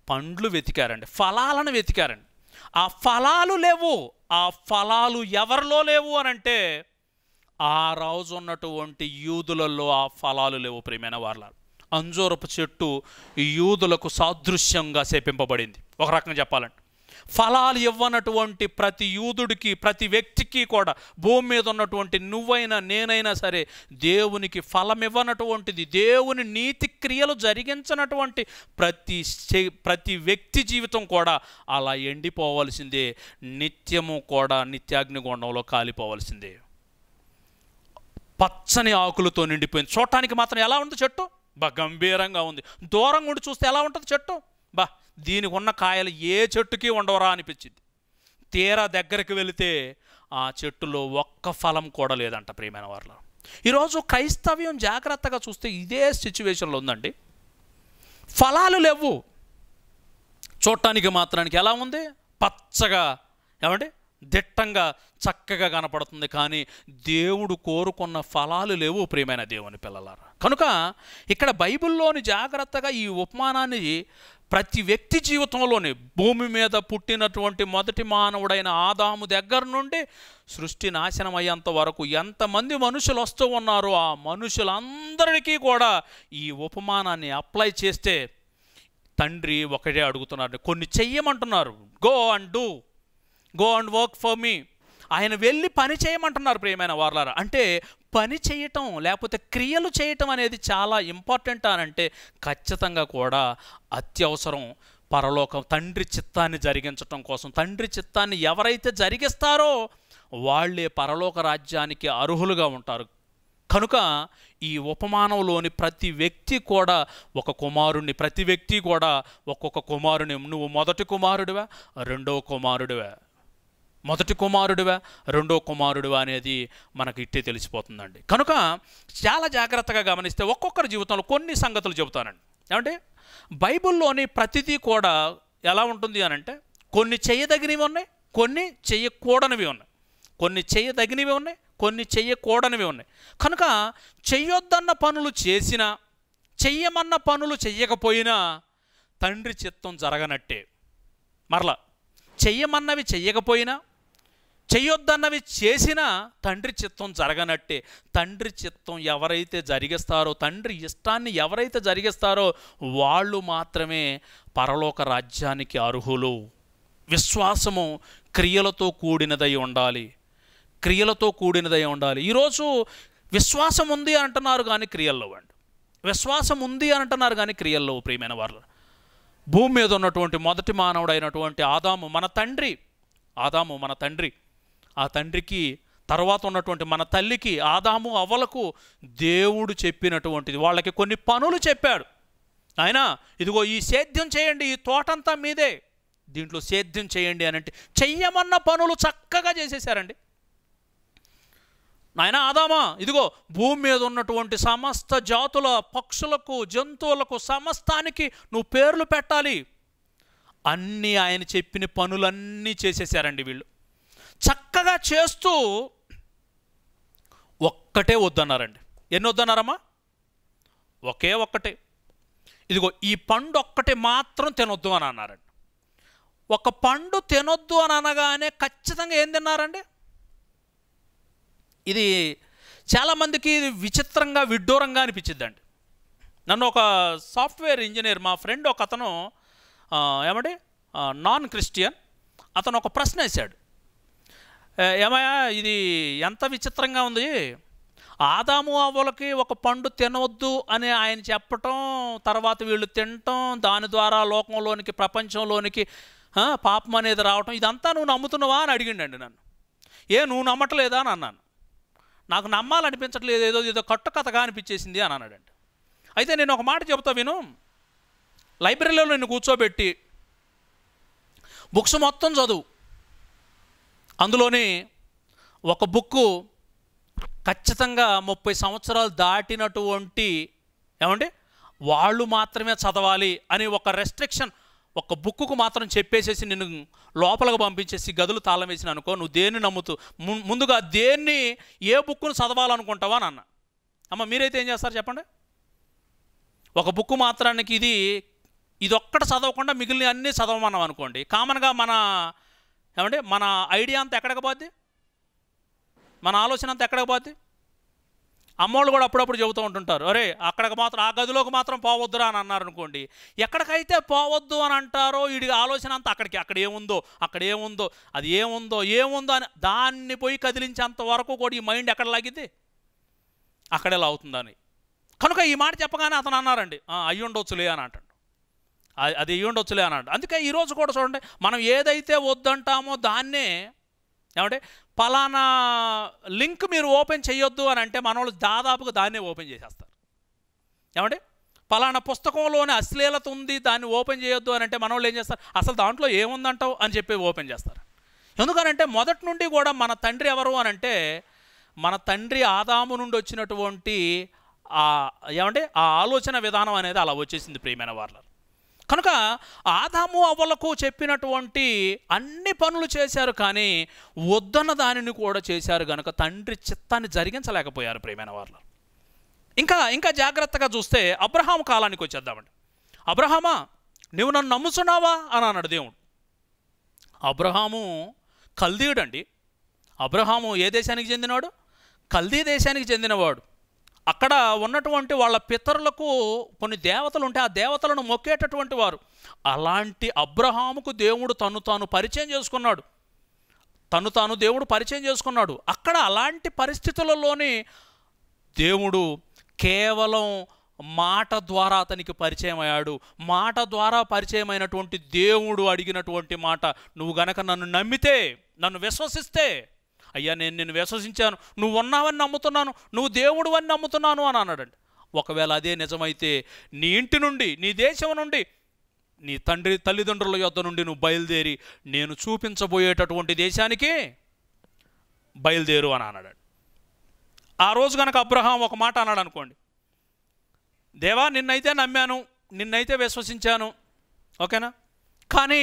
పండ్లు వెతికారండి ఫలాలను వెతికారండి ఆ ఫలాలు లేవు ఆ ఫలాలు ఎవరిలో లేవు అనంటే ఆ రోజు ఉన్నటువంటి యూదులలో ఆ ఫలాలు లేవు ప్రియమైన వాళ్ళ అంజూరపు చెట్టు యూదులకు సాదృశ్యంగా చేపింపబడింది ఒక రకంగా చెప్పాలంటే ఫలాలు ఇవ్వనటువంటి ప్రతి యూదుడికి ప్రతి వ్యక్తికి కూడా భూమి మీద ఉన్నటువంటి నువ్వైనా నేనైనా సరే దేవునికి ఫలం ఇవ్వనటువంటిది దేవుని నీతి క్రియలు జరిగించినటువంటి ప్రతి ప్రతి వ్యక్తి జీవితం కూడా అలా ఎండిపోవలసిందే నిత్యము కూడా నిత్యాగ్నిగుండంలో కాలిపోవలసిందే పచ్చని ఆకులతో నిండిపోయింది చూడటానికి మాత్రం ఎలా ఉంది చెట్టు బా గంభీరంగా ఉంది దూరం ఉండి చూస్తే ఎలా ఉంటుంది చెట్టు బా దీనికి ఉన్న కాయలు ఏ చెట్టుకి ఉండవరా అనిపించింది తీరా దగ్గరికి వెళితే ఆ చెట్టులో ఒక్క ఫలం కూడా లేదంట ప్రియమైన వారిలో ఈరోజు క్రైస్తవ్యం జాగ్రత్తగా చూస్తే ఇదే సిచ్యువేషన్లో ఉందండి ఫలాలు లేవు చూడటానికి మాత్రానికి ఎలా ఉంది పచ్చగా ఏమండి దిట్టంగా చక్కగా కనపడుతుంది కానీ దేవుడు కోరుకున్న ఫలాలు లేవు ప్రియమైన దేవుని పిల్లలారు కనుక ఇక్కడ బైబిల్లోని జాగ్రత్తగా ఈ ఉపమానాన్ని ప్రతి వ్యక్తి జీవితంలోనే భూమి మీద పుట్టినటువంటి మొదటి మానవుడైన ఆదాము దగ్గర నుండి సృష్టి నాశనం అయ్యేంత వరకు ఎంతమంది మనుషులు వస్తూ ఉన్నారో ఆ మనుషులందరికీ కూడా ఈ ఉపమానాన్ని అప్లై చేస్తే తండ్రి ఒకటే అడుగుతున్నారు కొన్ని చెయ్యమంటున్నారు go and do go and work for me ఆయన వెళ్ళి పని చేయమంటున్నారు ప్రియమైన వార్లారా అంటే పని చేయటం లేకపోతే క్రియలు చేయటం అనేది చాలా ఇంపార్టెంట్ అని అంటే ఖచ్చితంగా కూడా అత్యవసరం పరలోకం తండ్రి చిత్తాన్ని జరిగించటం కోసం తండ్రి చిత్తాన్ని ఎవరైతే జరిగిస్తారో వాళ్ళే పరలోక రాజ్యానికి అర్హులుగా ఉంటారు కనుక ఈ ఉపమానంలోని ప్రతి వ్యక్తి కూడా ఒక కుమారుణ్ణి ప్రతి వ్యక్తి కూడా ఒక్కొక్క కుమారుని నువ్వు మొదటి కుమారుడివా రెండవ కుమారుడివా మొదటి కుమారుడివా రెండో కుమారుడివా అనేది మనకి ఇట్టే తెలిసిపోతుందండి కనుక చాలా జాగ్రత్తగా గమనిస్తే ఒక్కొక్కరి జీవితంలో కొన్ని సంగతులు చెబుతానండి ఏమంటే బైబిల్లోని ప్రతిదీ కూడా ఎలా ఉంటుంది అని అంటే కొన్ని చేయదగినవి ఉన్నాయి కొన్ని చేయకూడనివి ఉన్నాయి కొన్ని చేయదగినవి ఉన్నాయి కొన్ని చేయకూడనివి ఉన్నాయి కనుక చెయ్యొద్దన్న పనులు చేసినా చెయ్యమన్న పనులు చెయ్యకపోయినా తండ్రి చిత్తం జరగనట్టే మరలా చెయ్యమన్నవి చెయ్యకపోయినా చెయ్యొద్దన్నవి చేసినా తండ్రి చిత్తం జరగనట్టే తండ్రి చిత్తం ఎవరైతే జరిగిస్తారో తండ్రి ఇష్టాన్ని ఎవరైతే జరిగిస్తారో వాళ్ళు మాత్రమే పరలోక రాజ్యానికి అర్హులు విశ్వాసము క్రియలతో కూడినదై ఉండాలి క్రియలతో కూడినదై ఉండాలి ఈరోజు విశ్వాసం ఉంది అంటున్నారు కానీ క్రియల్లో అండి విశ్వాసం ఉంది అంటున్నారు కానీ క్రియల్లో ప్రియమైన వాళ్ళు భూమి మీద ఉన్నటువంటి మొదటి మానవుడు అయినటువంటి ఆదాము మన తండ్రి ఆదాము మన తండ్రి ఆ తండ్రికి తర్వాత ఉన్నటువంటి మన తల్లికి ఆదాము అవలకు దేవుడు చెప్పినటువంటిది వాళ్ళకి కొన్ని పనులు చెప్పాడు ఆయన ఇదిగో ఈ సేద్యం చేయండి ఈ తోటంతా మీదే దీంట్లో సేద్యం చేయండి అని అంటే చెయ్యమన్న పనులు చక్కగా చేసేసారండి నాయన ఆదామా ఇదిగో భూమి మీద ఉన్నటువంటి సమస్త జాతుల పక్షులకు జంతువులకు సమస్తానికి నువ్వు పేర్లు పెట్టాలి అన్నీ ఆయన చెప్పిన పనులన్నీ చేసేసారండి వీళ్ళు చక్కగా చేస్తూ ఒక్కటే వద్దన్నారండి ఎన్ని వద్దన్నారమ్మా ఒకే ఒక్కటే ఇదిగో ఈ పండు ఒక్కటే మాత్రం తినొద్దు అని అన్నారండి ఒక పండు తినొద్దు అని అనగానే ఖచ్చితంగా ఏం తిన్నారండి ఇది చాలామందికి ఇది విచిత్రంగా విడ్డూరంగా అనిపించిద్దండి నన్ను ఒక సాఫ్ట్వేర్ ఇంజనీర్ మా ఫ్రెండ్ ఒక అతను ఏమండి నాన్ క్రిస్టియన్ అతను ఒక ప్రశ్న వేశాడు ఏమయ్యా ఇది ఎంత విచిత్రంగా ఉంది ఆదాము అవ్వలకి ఒక పండు తినవద్దు అని ఆయన చెప్పటం తర్వాత వీళ్ళు తినటం దాని ద్వారా లోకంలోనికి ప్రపంచంలోనికి పాపం అనేది రావటం ఇదంతా నువ్వు నమ్ముతున్నావా అని అడిగిండండి నన్ను ఏ నువ్వు నమ్మట్లేదా అని అన్నాను నాకు నమ్మాలనిపించట్లేదు ఏదో ఏదో కట్టు కథగా అనిపించేసింది అని అన్నాడండి అయితే నేను ఒక మాట చెబుతా విను లైబ్రరీలో నిన్ను కూర్చోబెట్టి బుక్స్ మొత్తం చదువు అందులోని ఒక బుక్ ఖచ్చితంగా ముప్పై సంవత్సరాలు దాటినటువంటి ఏమండి వాళ్ళు మాత్రమే చదవాలి అని ఒక రెస్ట్రిక్షన్ ఒక బుక్కుకు మాత్రం చెప్పేసేసి నిన్ను లోపలికి పంపించేసి గదులు తాళం వేసిన అనుకో నువ్వు దేన్ని నమ్ముతూ ముందుగా దేన్ని ఏ బుక్కును చదవాలనుకుంటావా నాన్న అమ్మ మీరైతే ఏం చేస్తారు చెప్పండి ఒక బుక్కు మాత్రానికి ఇది ఇదొక్కటి చదవకుండా మిగిలిన అన్నీ చదవమన్నాం అనుకోండి కామన్గా మన ఏమంటే మన ఐడియా అంతా ఎక్కడికి పోద్ది మన ఆలోచన అంతా ఎక్కడికి పోద్ది అమ్మోళ్ళు కూడా అప్పుడప్పుడు చెబుతూ ఉంటుంటారు అరే అక్కడికి మాత్రం ఆ గదిలోకి మాత్రం పోవద్దురా అని అన్నారు అనుకోండి ఎక్కడికైతే పోవద్దు అని అంటారో వీడి ఆలోచన అంతా అక్కడికి అక్కడ ఏముందో అక్కడ ఏముందో అది ఏముందో ఏముందో అని దాన్ని పోయి కదిలించేంత వరకు కూడా ఈ మైండ్ ఎక్కడ లాగింది అక్కడేలా అవుతుందని కనుక ఈ మాట చెప్పగానే అతను అన్నారండి అయ్యి ఉండొచ్చులే అని అంటాడు అది అయ్యి ఉండొచ్చులే అని అంటాడు అందుకే ఈరోజు కూడా చూడండి మనం ఏదైతే వద్దంటామో దాన్నే ఏమంటే పలానా లింక్ మీరు ఓపెన్ చేయొద్దు అని అంటే మనోళ్ళు దాదాపుగా దాన్నే ఓపెన్ చేసేస్తారు ఏమండి పలానా పుస్తకంలోనే అశ్లీలత ఉంది దాన్ని ఓపెన్ చేయొద్దు అని అంటే మనోళ్ళు ఏం చేస్తారు అసలు దాంట్లో ఏముందంటావు అని చెప్పి ఓపెన్ చేస్తారు ఎందుకనంటే మొదటి నుండి కూడా మన తండ్రి ఎవరు అని అంటే మన తండ్రి ఆదాము నుండి వచ్చినటువంటి ఏమంటే ఆ ఆలోచన విధానం అనేది అలా వచ్చేసింది ప్రియమైన వార్లర్ కనుక ఆదాము అవ్వలకు చెప్పినటువంటి అన్ని పనులు చేశారు కానీ వద్దన్న దానిని కూడా చేశారు కనుక తండ్రి చిత్తాన్ని జరిగించలేకపోయారు ప్రేమైన వాళ్ళు ఇంకా ఇంకా జాగ్రత్తగా చూస్తే అబ్రహాం కాలానికి వచ్చేద్దామండి అబ్రహామా నువ్వు నన్ను నమ్ముతున్నావా అని అన్నాడు దేవుడు అబ్రహాము కల్దీయుడండి అబ్రహాము ఏ దేశానికి చెందినవాడు కల్దీ దేశానికి చెందినవాడు అక్కడ ఉన్నటువంటి వాళ్ళ పితరులకు కొన్ని దేవతలు ఉంటాయి ఆ దేవతలను మొక్కేటటువంటి వారు అలాంటి అబ్రహాముకు దేవుడు తను తాను పరిచయం చేసుకున్నాడు తను తాను దేవుడు పరిచయం చేసుకున్నాడు అక్కడ అలాంటి పరిస్థితులలోనే దేవుడు కేవలం మాట ద్వారా అతనికి పరిచయం అయ్యాడు మాట ద్వారా పరిచయమైనటువంటి దేవుడు అడిగినటువంటి మాట నువ్వు గనక నన్ను నమ్మితే నన్ను విశ్వసిస్తే అయ్యా నేను నిన్ను విశ్వసించాను నువ్వు ఉన్నావని నమ్ముతున్నాను నువ్వు దేవుడు అని నమ్ముతున్నాను అని అన్నాడండి ఒకవేళ అదే నిజమైతే నీ ఇంటి నుండి నీ దేశం నుండి నీ తండ్రి తల్లిదండ్రుల యొద్ద నుండి నువ్వు బయలుదేరి నేను చూపించబోయేటటువంటి దేశానికి బయలుదేరు అని అన్నాడు ఆ రోజు కనుక అబ్రహాం ఒక మాట అన్నాడు అనుకోండి దేవా నిన్నైతే నమ్మాను నిన్నైతే విశ్వసించాను ఓకేనా కానీ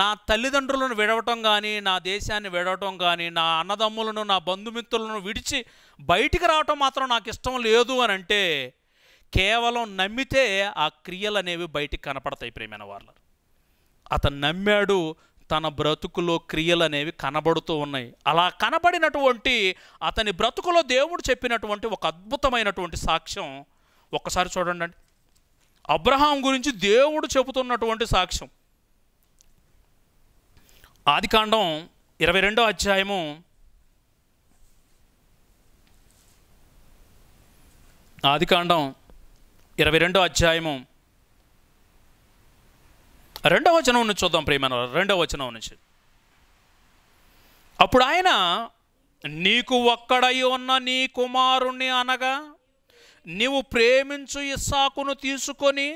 నా తల్లిదండ్రులను విడవటం కానీ నా దేశాన్ని విడవటం కానీ నా అన్నదమ్ములను నా బంధుమిత్రులను విడిచి బయటికి రావటం మాత్రం నాకు ఇష్టం లేదు అని అంటే కేవలం నమ్మితే ఆ క్రియలు అనేవి బయటికి కనపడతాయి ప్రేమైన వాళ్ళు అతను నమ్మాడు తన బ్రతుకులో క్రియలు అనేవి కనబడుతూ ఉన్నాయి అలా కనబడినటువంటి అతని బ్రతుకులో దేవుడు చెప్పినటువంటి ఒక అద్భుతమైనటువంటి సాక్ష్యం ఒక్కసారి చూడండి అబ్రహాం గురించి దేవుడు చెబుతున్నటువంటి సాక్ష్యం ఆదికాండం ఇరవై రెండో అధ్యాయము ఆదికాండం ఇరవై రెండో అధ్యాయము రెండవ వచనం నుంచి చూద్దాం ప్రేమ రెండవ వచనం నుంచి అప్పుడు ఆయన నీకు ఒక్కడై ఉన్న నీ కుమారుణ్ణి అనగా నీవు ప్రేమించు ఇస్సాకును తీసుకొని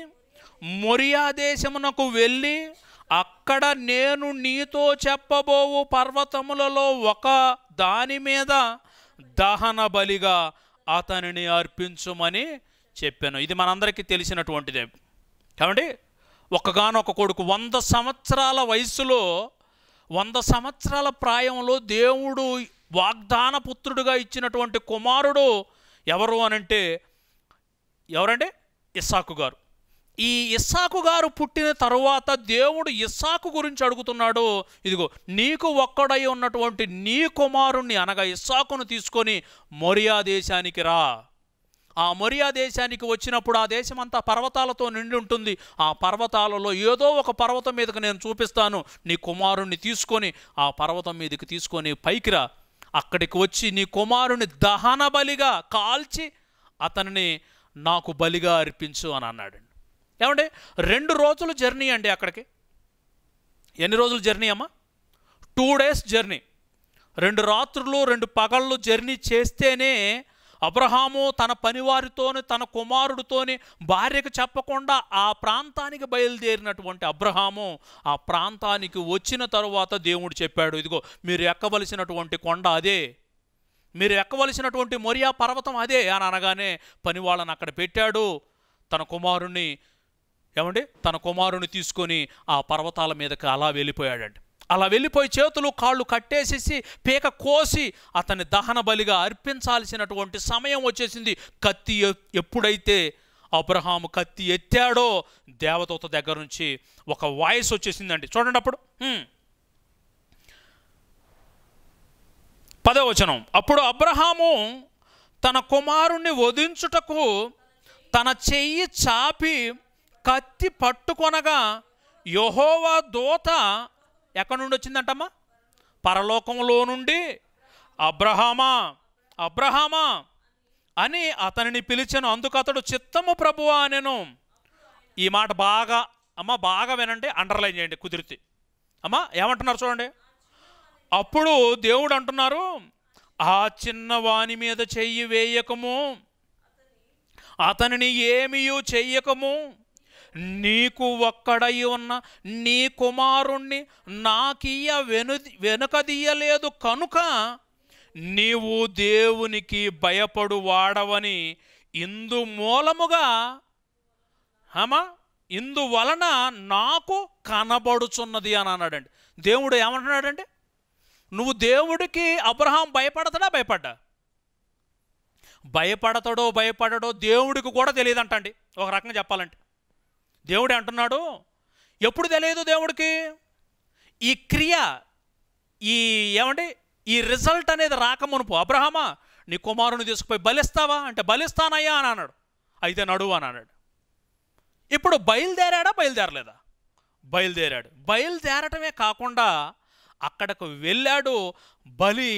మొరియా దేశమునకు వెళ్ళి అక్కడ నేను నీతో చెప్పబోవు పర్వతములలో ఒక దాని మీద దహన బలిగా అతనిని అర్పించుమని చెప్పాను ఇది మనందరికీ తెలిసినటువంటిదే కాబట్టి ఒకగానొక కొడుకు వంద సంవత్సరాల వయసులో వంద సంవత్సరాల ప్రాయంలో దేవుడు వాగ్దాన పుత్రుడుగా ఇచ్చినటువంటి కుమారుడు ఎవరు అనంటే ఎవరండి ఇస్సాకు గారు ఈ ఇస్సాకు గారు పుట్టిన తరువాత దేవుడు ఇస్సాకు గురించి అడుగుతున్నాడు ఇదిగో నీకు ఒక్కడై ఉన్నటువంటి నీ కుమారుణ్ణి అనగా ఇస్సాకును తీసుకొని మొరియా దేశానికి రా ఆ మొరియా దేశానికి వచ్చినప్పుడు ఆ దేశం అంతా పర్వతాలతో నిండి ఉంటుంది ఆ పర్వతాలలో ఏదో ఒక పర్వతం మీదకి నేను చూపిస్తాను నీ కుమారుణ్ణి తీసుకొని ఆ పర్వతం మీదకి తీసుకొని పైకిరా అక్కడికి వచ్చి నీ కుమారుని దహన బలిగా కాల్చి అతనిని నాకు బలిగా అర్పించు అని అన్నాడండి ఏమండి రెండు రోజులు జర్నీ అండి అక్కడికి ఎన్ని రోజులు జర్నీ అమ్మా టూ డేస్ జర్నీ రెండు రాత్రులు రెండు పగళ్ళు జర్నీ చేస్తేనే అబ్రహాము తన పనివారితోని తన కుమారుడితోని భార్యకు చెప్పకుండా ఆ ప్రాంతానికి బయలుదేరినటువంటి అబ్రహాము ఆ ప్రాంతానికి వచ్చిన తరువాత దేవుడు చెప్పాడు ఇదిగో మీరు ఎక్కవలసినటువంటి కొండ అదే మీరు ఎక్కవలసినటువంటి మొరియా పర్వతం అదే అని అనగానే పనివాళ్ళని అక్కడ పెట్టాడు తన కుమారుణ్ణి ఏమండి తన కుమారుని తీసుకొని ఆ పర్వతాల మీదకి అలా వెళ్ళిపోయాడండి అలా వెళ్ళిపోయి చేతులు కాళ్ళు కట్టేసేసి పీక కోసి అతన్ని దహన బలిగా అర్పించాల్సినటువంటి సమయం వచ్చేసింది కత్తి ఎప్పుడైతే అబ్రహాము కత్తి ఎత్తాడో దేవదూత దగ్గర నుంచి ఒక వాయిస్ వచ్చేసిందండి చూడండి అప్పుడు పదవచనం అప్పుడు అబ్రహాము తన కుమారుణ్ణి వధించుటకు తన చెయ్యి చాపి కత్తి పట్టుకొనగా యహోవా దూత ఎక్కడి నుండి వచ్చిందంటమ్మా పరలోకంలో నుండి అబ్రహామా అబ్రహామా అని అతనిని పిలిచాను అందుకు అతడు చిత్తము ప్రభువా నేను ఈ మాట బాగా అమ్మ బాగా వినండి అండర్లైన్ చేయండి కుదిరితే అమ్మ ఏమంటున్నారు చూడండి అప్పుడు దేవుడు అంటున్నారు ఆ చిన్న వాణి మీద చెయ్యి వేయకము అతనిని ఏమీ చెయ్యకము నీకు ఒక్కడై ఉన్న నీ కుమారుణ్ణి నాకియ్య వెను వెనుకదీయలేదు కనుక నీవు దేవునికి భయపడు వాడవని ఇందు మూలముగా హమా ఇందువలన నాకు కనబడుచున్నది అని అన్నాడండి దేవుడు ఏమంటున్నాడండి నువ్వు దేవుడికి అబ్రహాం భయపడతాడా భయపడ్డా భయపడతాడో భయపడడో దేవుడికి కూడా తెలియదంటండి ఒక రకంగా చెప్పాలంటే దేవుడు అంటున్నాడు ఎప్పుడు తెలియదు దేవుడికి ఈ క్రియ ఈ ఏమండి ఈ రిజల్ట్ అనేది రాకమునుపు అబ్రహమా నీ కుమారుని తీసుకుపోయి బలిస్తావా అంటే బలిస్తానయ్యా అని అన్నాడు అయితే నడువు అని అన్నాడు ఇప్పుడు బయలుదేరాడా బయలుదేరలేదా బయలుదేరాడు బయలుదేరటమే కాకుండా అక్కడకు వెళ్ళాడు బలి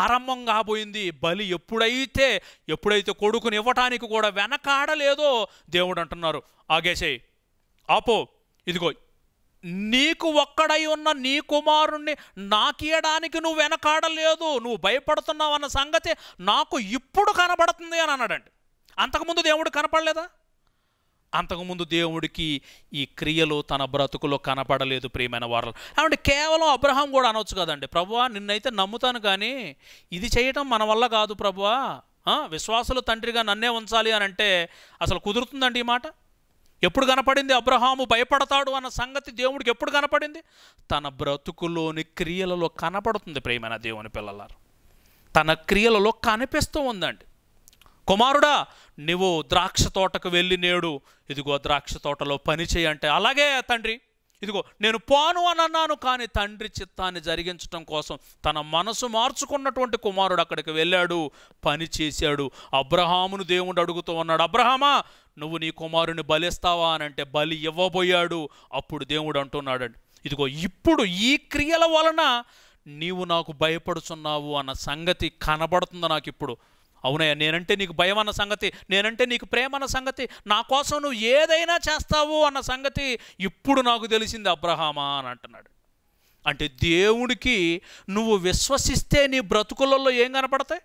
ఆరంభం కాబోయింది బలి ఎప్పుడైతే ఎప్పుడైతే కొడుకుని ఇవ్వటానికి కూడా వెనకాడలేదో దేవుడు అంటున్నారు ఆగేసేయి ఆపో ఇదిగో నీకు ఒక్కడై ఉన్న నీ కుమారుణ్ణి నాకీయడానికి నువ్వు వెనకాడలేదు నువ్వు భయపడుతున్నావు అన్న సంగతి నాకు ఇప్పుడు కనబడుతుంది అని అన్నాడండి అంతకుముందు దేవుడు కనపడలేదా అంతకుముందు దేవుడికి ఈ క్రియలు తన బ్రతుకులో కనపడలేదు ప్రియమైన వారు అంటే కేవలం అబ్రహాం కూడా అనొచ్చు కదండి ప్రభువా నిన్నైతే నమ్ముతాను కానీ ఇది చేయటం మన వల్ల కాదు ప్రభువా విశ్వాసులు తండ్రిగా నన్నే ఉంచాలి అని అంటే అసలు కుదురుతుందండి ఈ మాట ఎప్పుడు కనపడింది అబ్రహాము భయపడతాడు అన్న సంగతి దేవుడికి ఎప్పుడు కనపడింది తన బ్రతుకులోని క్రియలలో కనపడుతుంది ప్రేమైన దేవుని పిల్లలారు తన క్రియలలో కనిపిస్తూ ఉందండి కుమారుడా నువ్వు ద్రాక్ష తోటకు వెళ్ళి నేడు ఇదిగో ద్రాక్ష తోటలో పని చేయంటే అలాగే తండ్రి ఇదిగో నేను పోను అని అన్నాను కానీ తండ్రి చిత్తాన్ని జరిగించటం కోసం తన మనసు మార్చుకున్నటువంటి కుమారుడు అక్కడికి వెళ్ళాడు పని చేశాడు అబ్రహామును దేవుడు అడుగుతూ ఉన్నాడు అబ్రహామా నువ్వు నీ కుమారుని బలిస్తావా అని అంటే బలి ఇవ్వబోయాడు అప్పుడు దేవుడు అంటున్నాడు ఇదిగో ఇప్పుడు ఈ క్రియల వలన నీవు నాకు భయపడుచున్నావు అన్న సంగతి కనబడుతుంది నాకు ఇప్పుడు అవునయ్యా నేనంటే నీకు భయం అన్న సంగతి నేనంటే నీకు ప్రేమ అన్న సంగతి నా కోసం నువ్వు ఏదైనా చేస్తావు అన్న సంగతి ఇప్పుడు నాకు తెలిసింది అబ్రహామా అని అంటున్నాడు అంటే దేవుడికి నువ్వు విశ్వసిస్తే నీ బ్రతుకులలో ఏం కనపడతాయి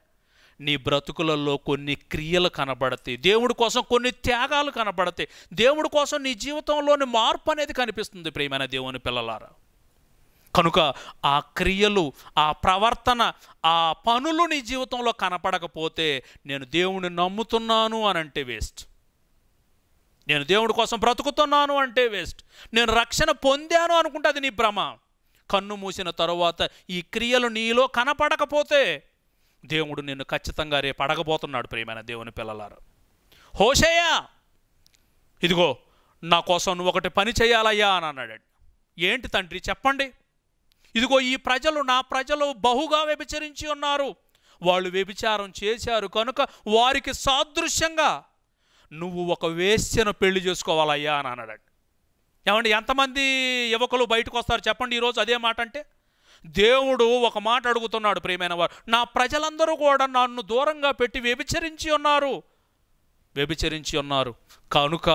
నీ బ్రతుకులలో కొన్ని క్రియలు కనబడతాయి దేవుడి కోసం కొన్ని త్యాగాలు కనబడతాయి దేవుడి కోసం నీ జీవితంలోని మార్పు అనేది కనిపిస్తుంది ప్రేమైన దేవుని పిల్లలారా కనుక ఆ క్రియలు ఆ ప్రవర్తన ఆ పనులు నీ జీవితంలో కనపడకపోతే నేను దేవుణ్ణి నమ్ముతున్నాను అని అంటే వేస్ట్ నేను దేవుడి కోసం బ్రతుకుతున్నాను అంటే వేస్ట్ నేను రక్షణ పొందాను అనుకుంటే అది నీ భ్రమ కన్ను మూసిన తరువాత ఈ క్రియలు నీలో కనపడకపోతే దేవుడు నిన్ను ఖచ్చితంగా రేపు అడగబోతున్నాడు ప్రియమైన దేవుని పిల్లలారు హోషయ్యా ఇదిగో నా కోసం నువ్వు ఒకటి పని చేయాలయ్యా అని అన్నాడు ఏంటి తండ్రి చెప్పండి ఇదిగో ఈ ప్రజలు నా ప్రజలు బహుగా వ్యభిచరించి ఉన్నారు వాళ్ళు వ్యభిచారం చేశారు కనుక వారికి సాదృశ్యంగా నువ్వు ఒక వేశ్యను పెళ్లి చేసుకోవాలయ్యా అని అన్నాడు ఏమండి ఎంతమంది యువకులు బయటకు వస్తారు చెప్పండి ఈరోజు అదే మాట అంటే దేవుడు ఒక మాట అడుగుతున్నాడు ప్రియమైన వారు నా ప్రజలందరూ కూడా నన్ను దూరంగా పెట్టి వ్యభిచరించి ఉన్నారు వ్యభిచరించి ఉన్నారు కనుక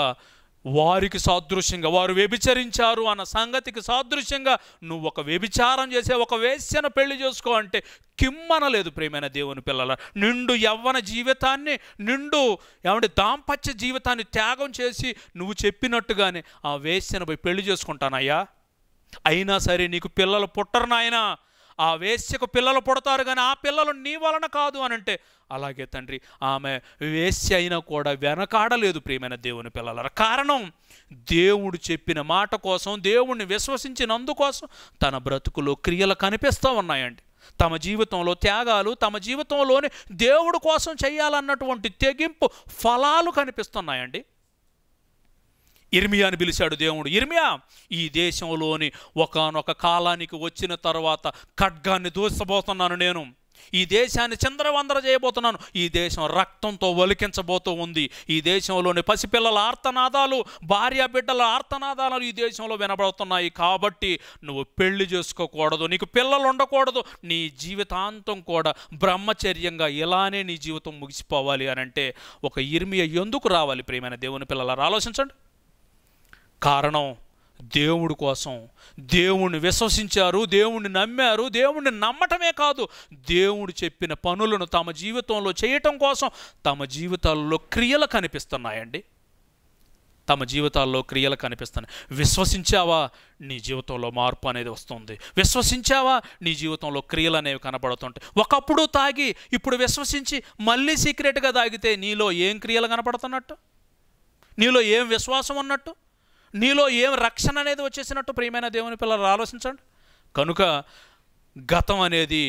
వారికి సాదృశ్యంగా వారు వ్యభిచరించారు అన్న సంగతికి సాదృశ్యంగా నువ్వు ఒక వ్యభిచారం చేసే ఒక వేశ్యను పెళ్లి చేసుకో అంటే కిమ్మనలేదు ప్రేమైన దేవుని పిల్లల నిండు యవ్వన జీవితాన్ని నిండు ఏమంటే దాంపత్య జీవితాన్ని త్యాగం చేసి నువ్వు చెప్పినట్టుగానే ఆ వేశ్యను పోయి పెళ్లి చేసుకుంటానయ్యా అయినా సరే నీకు పిల్లలు పుట్టరు నాయనా ఆ వేశ్యకు పిల్లలు పుడతారు కానీ ఆ పిల్లలు నీ వలన కాదు అని అంటే అలాగే తండ్రి ఆమె వేశ్య అయినా కూడా వెనకాడలేదు ప్రియమైన దేవుని పిల్లల కారణం దేవుడు చెప్పిన మాట కోసం దేవుణ్ణి విశ్వసించినందుకోసం తన బ్రతుకులో క్రియలు కనిపిస్తూ ఉన్నాయండి తమ జీవితంలో త్యాగాలు తమ జీవితంలోనే దేవుడు కోసం చేయాలన్నటువంటి తెగింపు ఫలాలు కనిపిస్తున్నాయండి ఇర్మియాని పిలిచాడు దేవుడు ఇర్మియా ఈ దేశంలోని ఒకనొక కాలానికి వచ్చిన తర్వాత ఖడ్గాన్ని దూసబోతున్నాను నేను ఈ దేశాన్ని చంద్రవందర చేయబోతున్నాను ఈ దేశం రక్తంతో ఒలికించబోతూ ఉంది ఈ దేశంలోని పసిపిల్లల ఆర్తనాదాలు భార్య బిడ్డల ఆర్తనాదాలు ఈ దేశంలో వినబడుతున్నాయి కాబట్టి నువ్వు పెళ్లి చేసుకోకూడదు నీకు పిల్లలు ఉండకూడదు నీ జీవితాంతం కూడా బ్రహ్మచర్యంగా ఇలానే నీ జీవితం ముగిసిపోవాలి అని అంటే ఒక ఇర్మియ ఎందుకు రావాలి ప్రియమైన దేవుని పిల్లలారు ఆలోచించండి కారణం దేవుడి కోసం దేవుణ్ణి విశ్వసించారు దేవుణ్ణి నమ్మారు దేవుణ్ణి నమ్మటమే కాదు దేవుడు చెప్పిన పనులను తమ జీవితంలో చేయటం కోసం తమ జీవితాల్లో క్రియలు కనిపిస్తున్నాయండి తమ జీవితాల్లో క్రియలు కనిపిస్తున్నాయి విశ్వసించావా నీ జీవితంలో మార్పు అనేది వస్తుంది విశ్వసించావా నీ జీవితంలో క్రియలు అనేవి కనపడుతుంటాయి ఒకప్పుడు తాగి ఇప్పుడు విశ్వసించి మళ్ళీ సీక్రెట్గా తాగితే నీలో ఏం క్రియలు కనపడుతున్నట్టు నీలో ఏం విశ్వాసం ఉన్నట్టు నీలో ఏం రక్షణ అనేది వచ్చేసినట్టు ప్రియమైన దేవుని పిల్లలు ఆలోచించండి కనుక గతం అనేది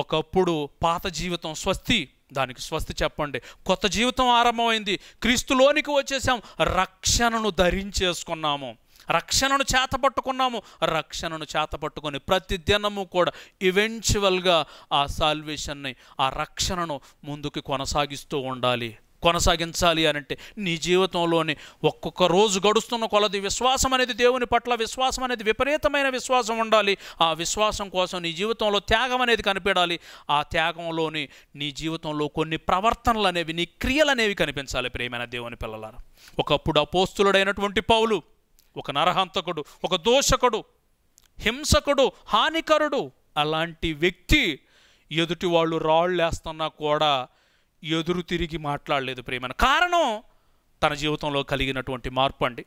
ఒకప్పుడు పాత జీవితం స్వస్తి దానికి స్వస్తి చెప్పండి కొత్త జీవితం ఆరంభమైంది క్రీస్తులోనికి వచ్చేసాం రక్షణను ధరించేసుకున్నాము రక్షణను చేతపట్టుకున్నాము రక్షణను చేతపట్టుకొని ప్రతి దినము కూడా ఈవెన్చువల్గా ఆ సాల్వేషన్ని ఆ రక్షణను ముందుకు కొనసాగిస్తూ ఉండాలి కొనసాగించాలి అని అంటే నీ జీవితంలోని ఒక్కొక్క రోజు గడుస్తున్న కొలది విశ్వాసం అనేది దేవుని పట్ల విశ్వాసం అనేది విపరీతమైన విశ్వాసం ఉండాలి ఆ విశ్వాసం కోసం నీ జీవితంలో త్యాగం అనేది కనిపించాలి ఆ త్యాగంలోని నీ జీవితంలో కొన్ని ప్రవర్తనలు అనేవి నీ క్రియలు అనేవి కనిపించాలి ప్రేమైన దేవుని పిల్లలను ఒకప్పుడు అపోస్తులుడైనటువంటి పౌలు ఒక నరహంతకుడు ఒక దోషకుడు హింసకుడు హానికరుడు అలాంటి వ్యక్తి ఎదుటి వాళ్ళు రాళ్ళు వేస్తున్నా కూడా ఎదురు తిరిగి మాట్లాడలేదు ప్రేమను కారణం తన జీవితంలో కలిగినటువంటి మార్పు అండి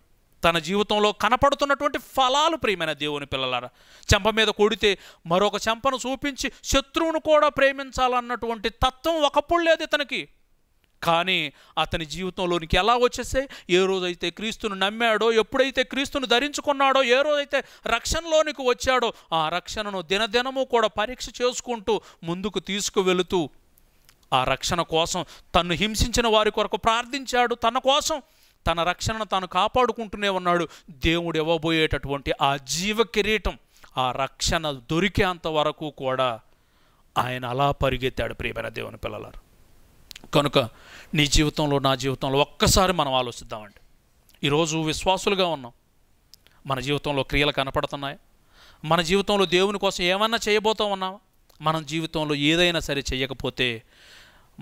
తన జీవితంలో కనపడుతున్నటువంటి ఫలాలు ప్రేమైన దేవుని పిల్లలారా చెంప మీద కొడితే మరొక చెంపను చూపించి శత్రువును కూడా ప్రేమించాలన్నటువంటి తత్వం ఒకప్పుడు లేదు ఇతనికి కానీ అతని జీవితంలోనికి ఎలా వచ్చేస్తే ఏ రోజైతే క్రీస్తును నమ్మాడో ఎప్పుడైతే క్రీస్తును ధరించుకున్నాడో ఏ రోజైతే రక్షణలోనికి వచ్చాడో ఆ రక్షణను దినదినము కూడా పరీక్ష చేసుకుంటూ ముందుకు తీసుకువెళుతూ ఆ రక్షణ కోసం తను హింసించిన వారి కొరకు ప్రార్థించాడు తన కోసం తన రక్షణను తాను కాపాడుకుంటూనే ఉన్నాడు దేవుడు ఇవ్వబోయేటటువంటి ఆ జీవ కిరీటం ఆ రక్షణ దొరికేంత వరకు కూడా ఆయన అలా పరిగెత్తాడు ప్రియమైన దేవుని పిల్లలారు కనుక నీ జీవితంలో నా జీవితంలో ఒక్కసారి మనం ఆలోచిద్దామండి ఈరోజు విశ్వాసులుగా ఉన్నాం మన జీవితంలో క్రియలు కనపడుతున్నాయి మన జీవితంలో దేవుని కోసం ఏమన్నా చేయబోతూ ఉన్నాం మన జీవితంలో ఏదైనా సరే చేయకపోతే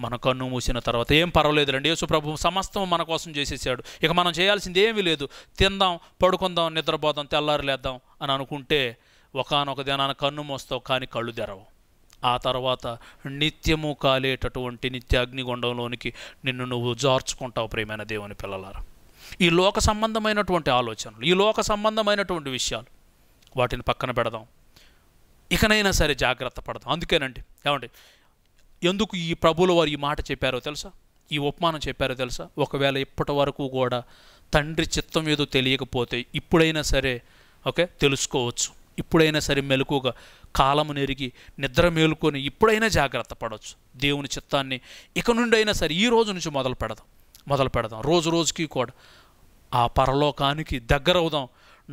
మన కన్ను మూసిన తర్వాత ఏం పర్వాలేదులండి యేసుప్రభు సమస్తం మన కోసం చేసేసాడు ఇక మనం చేయాల్సింది ఏమీ లేదు తిందాం పడుకుందాం నిద్రపోదాం తెల్లారులేద్దాం అని అనుకుంటే ఒకనొక దినాన కన్ను మోస్తావు కానీ కళ్ళు తెరవు ఆ తర్వాత నిత్యము కాలేటటువంటి నిత్యాగ్నిగుండంలోనికి నిన్ను నువ్వు జార్చుకుంటావు ప్రేమైన దేవుని పిల్లలారు ఈ లోక సంబంధమైనటువంటి ఆలోచనలు ఈ లోక సంబంధమైనటువంటి విషయాలు వాటిని పక్కన పెడదాం ఇకనైనా సరే జాగ్రత్త పడదాం అందుకేనండి ఏమండి ఎందుకు ఈ ప్రభుల వారు ఈ మాట చెప్పారో తెలుసా ఈ ఉపమానం చెప్పారో తెలుసా ఒకవేళ ఇప్పటి వరకు కూడా తండ్రి చిత్తం ఏదో తెలియకపోతే ఇప్పుడైనా సరే ఓకే తెలుసుకోవచ్చు ఇప్పుడైనా సరే మెలకుగా కాలము నెరిగి నిద్ర మేలుకొని ఇప్పుడైనా జాగ్రత్త పడవచ్చు దేవుని చిత్తాన్ని ఇక నుండి అయినా సరే ఈ రోజు నుంచి మొదలు పెడదాం మొదలు పెడదాం రోజు రోజుకి కూడా ఆ పరలోకానికి దగ్గర అవుదాం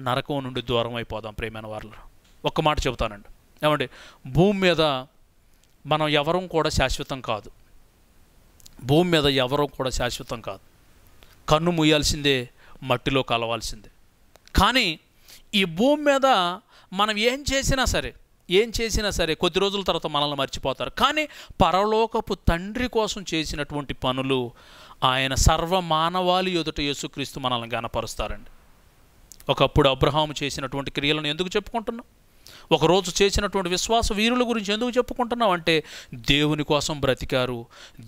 నరకం నుండి దూరం అయిపోదాం ప్రేమైన వాళ్ళు ఒక్క మాట చెబుతానండి ఏమండి భూమి మీద మనం ఎవరం కూడా శాశ్వతం కాదు భూమి మీద ఎవరం కూడా శాశ్వతం కాదు కన్ను మూయాల్సిందే మట్టిలో కలవాల్సిందే కానీ ఈ భూమి మీద మనం ఏం చేసినా సరే ఏం చేసినా సరే కొద్ది రోజుల తర్వాత మనల్ని మర్చిపోతారు కానీ పరలోకపు తండ్రి కోసం చేసినటువంటి పనులు ఆయన సర్వ మానవాళి ఎదుట యేసుక్రీస్తు మనల్ని గనపరుస్తారండి ఒకప్పుడు అబ్రహాము చేసినటువంటి క్రియలను ఎందుకు చెప్పుకుంటున్నాం ఒకరోజు చేసినటువంటి విశ్వాస వీరుల గురించి ఎందుకు చెప్పుకుంటున్నాం అంటే దేవుని కోసం బ్రతికారు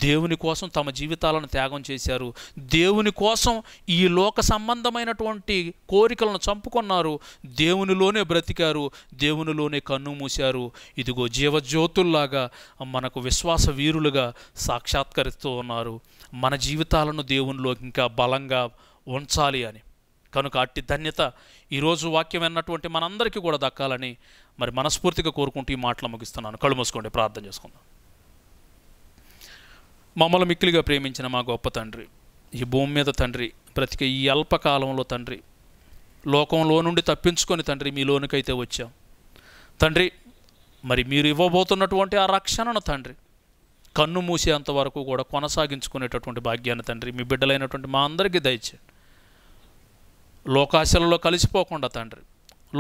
దేవుని కోసం తమ జీవితాలను త్యాగం చేశారు దేవుని కోసం ఈ లోక సంబంధమైనటువంటి కోరికలను చంపుకున్నారు దేవునిలోనే బ్రతికారు దేవునిలోనే కన్ను మూశారు ఇదిగో జీవజ్యోతుల్లాగా మనకు విశ్వాస వీరులుగా సాక్షాత్కరిస్తూ ఉన్నారు మన జీవితాలను దేవునిలో ఇంకా బలంగా ఉంచాలి అని కనుక అట్టి ధన్యత ఈరోజు వాక్యం అన్నటువంటి మనందరికీ కూడా దక్కాలని మరి మనస్ఫూర్తిగా కోరుకుంటూ ఈ మాటలు ముగిస్తున్నాను కళ్ళు మూసుకోండి ప్రార్థన చేసుకుందాం మమ్మల్ని మిక్కిలిగా ప్రేమించిన మా గొప్ప తండ్రి ఈ భూమి మీద తండ్రి ప్రతిక ఈ అల్పకాలంలో తండ్రి లోకంలో నుండి తప్పించుకొని తండ్రి మీలోనికైతే వచ్చాం తండ్రి మరి మీరు ఇవ్వబోతున్నటువంటి ఆ రక్షణను తండ్రి కన్ను మూసేంత వరకు కూడా కొనసాగించుకునేటటువంటి భాగ్యాన్ని తండ్రి మీ బిడ్డలైనటువంటి మా అందరికీ దయచేయండి లోకాశలలో కలిసిపోకుండా తండ్రి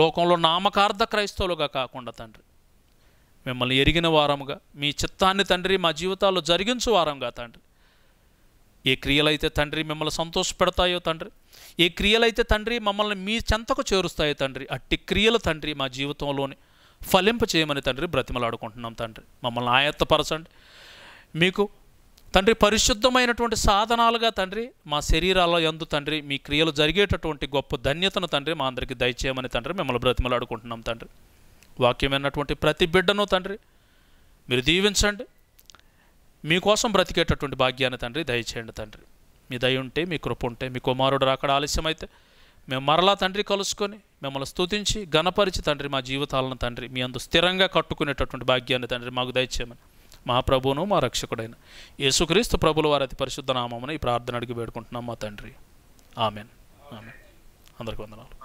లోకంలో నామకార్థ క్రైస్తవులుగా కాకుండా తండ్రి మిమ్మల్ని ఎరిగిన వారముగా మీ చిత్తాన్ని తండ్రి మా జీవితాల్లో జరిగించు వారంగా తండ్రి ఏ క్రియలైతే తండ్రి మిమ్మల్ని సంతోషపెడతాయో తండ్రి ఏ క్రియలైతే తండ్రి మమ్మల్ని మీ చెంతకు చేరుస్తాయో తండ్రి అట్టి క్రియలు తండ్రి మా జీవితంలోని ఫలింప చేయమని తండ్రి బ్రతిమలాడుకుంటున్నాం తండ్రి మమ్మల్ని ఆయత్తపరచండి మీకు తండ్రి పరిశుద్ధమైనటువంటి సాధనాలుగా తండ్రి మా శరీరాల్లో ఎందు తండ్రి మీ క్రియలు జరిగేటటువంటి గొప్ప ధన్యతను తండ్రి మా అందరికీ దయచేయమని తండ్రి మిమ్మల్ని బ్రతిమలాడుకుంటున్నాం తండ్రి వాక్యమైనటువంటి ప్రతి బిడ్డను తండ్రి మీరు దీవించండి మీకోసం బ్రతికేటటువంటి భాగ్యాన్ని తండ్రి దయచేయండి తండ్రి మీ దయ ఉంటే మీ కృప ఉంటే మీ కుమారుడు రాకడ ఆలస్యమైతే మేము మరలా తండ్రి కలుసుకొని మిమ్మల్ని స్థుతించి గణపరిచి తండ్రి మా జీవితాలను తండ్రి మీ అందు స్థిరంగా కట్టుకునేటటువంటి భాగ్యాన్ని తండ్రి మాకు దయచేయమని మా ప్రభువును మా రక్షకుడైన యేసుక్రీస్తు ప్రభుల వారి అతి పరిశుద్ధ నామమున ఈ ప్రార్థన అడిగి వేడుకుంటున్నాం మా తండ్రి ఆమెన్ ఆమెన్ అందరికీ వందనాలు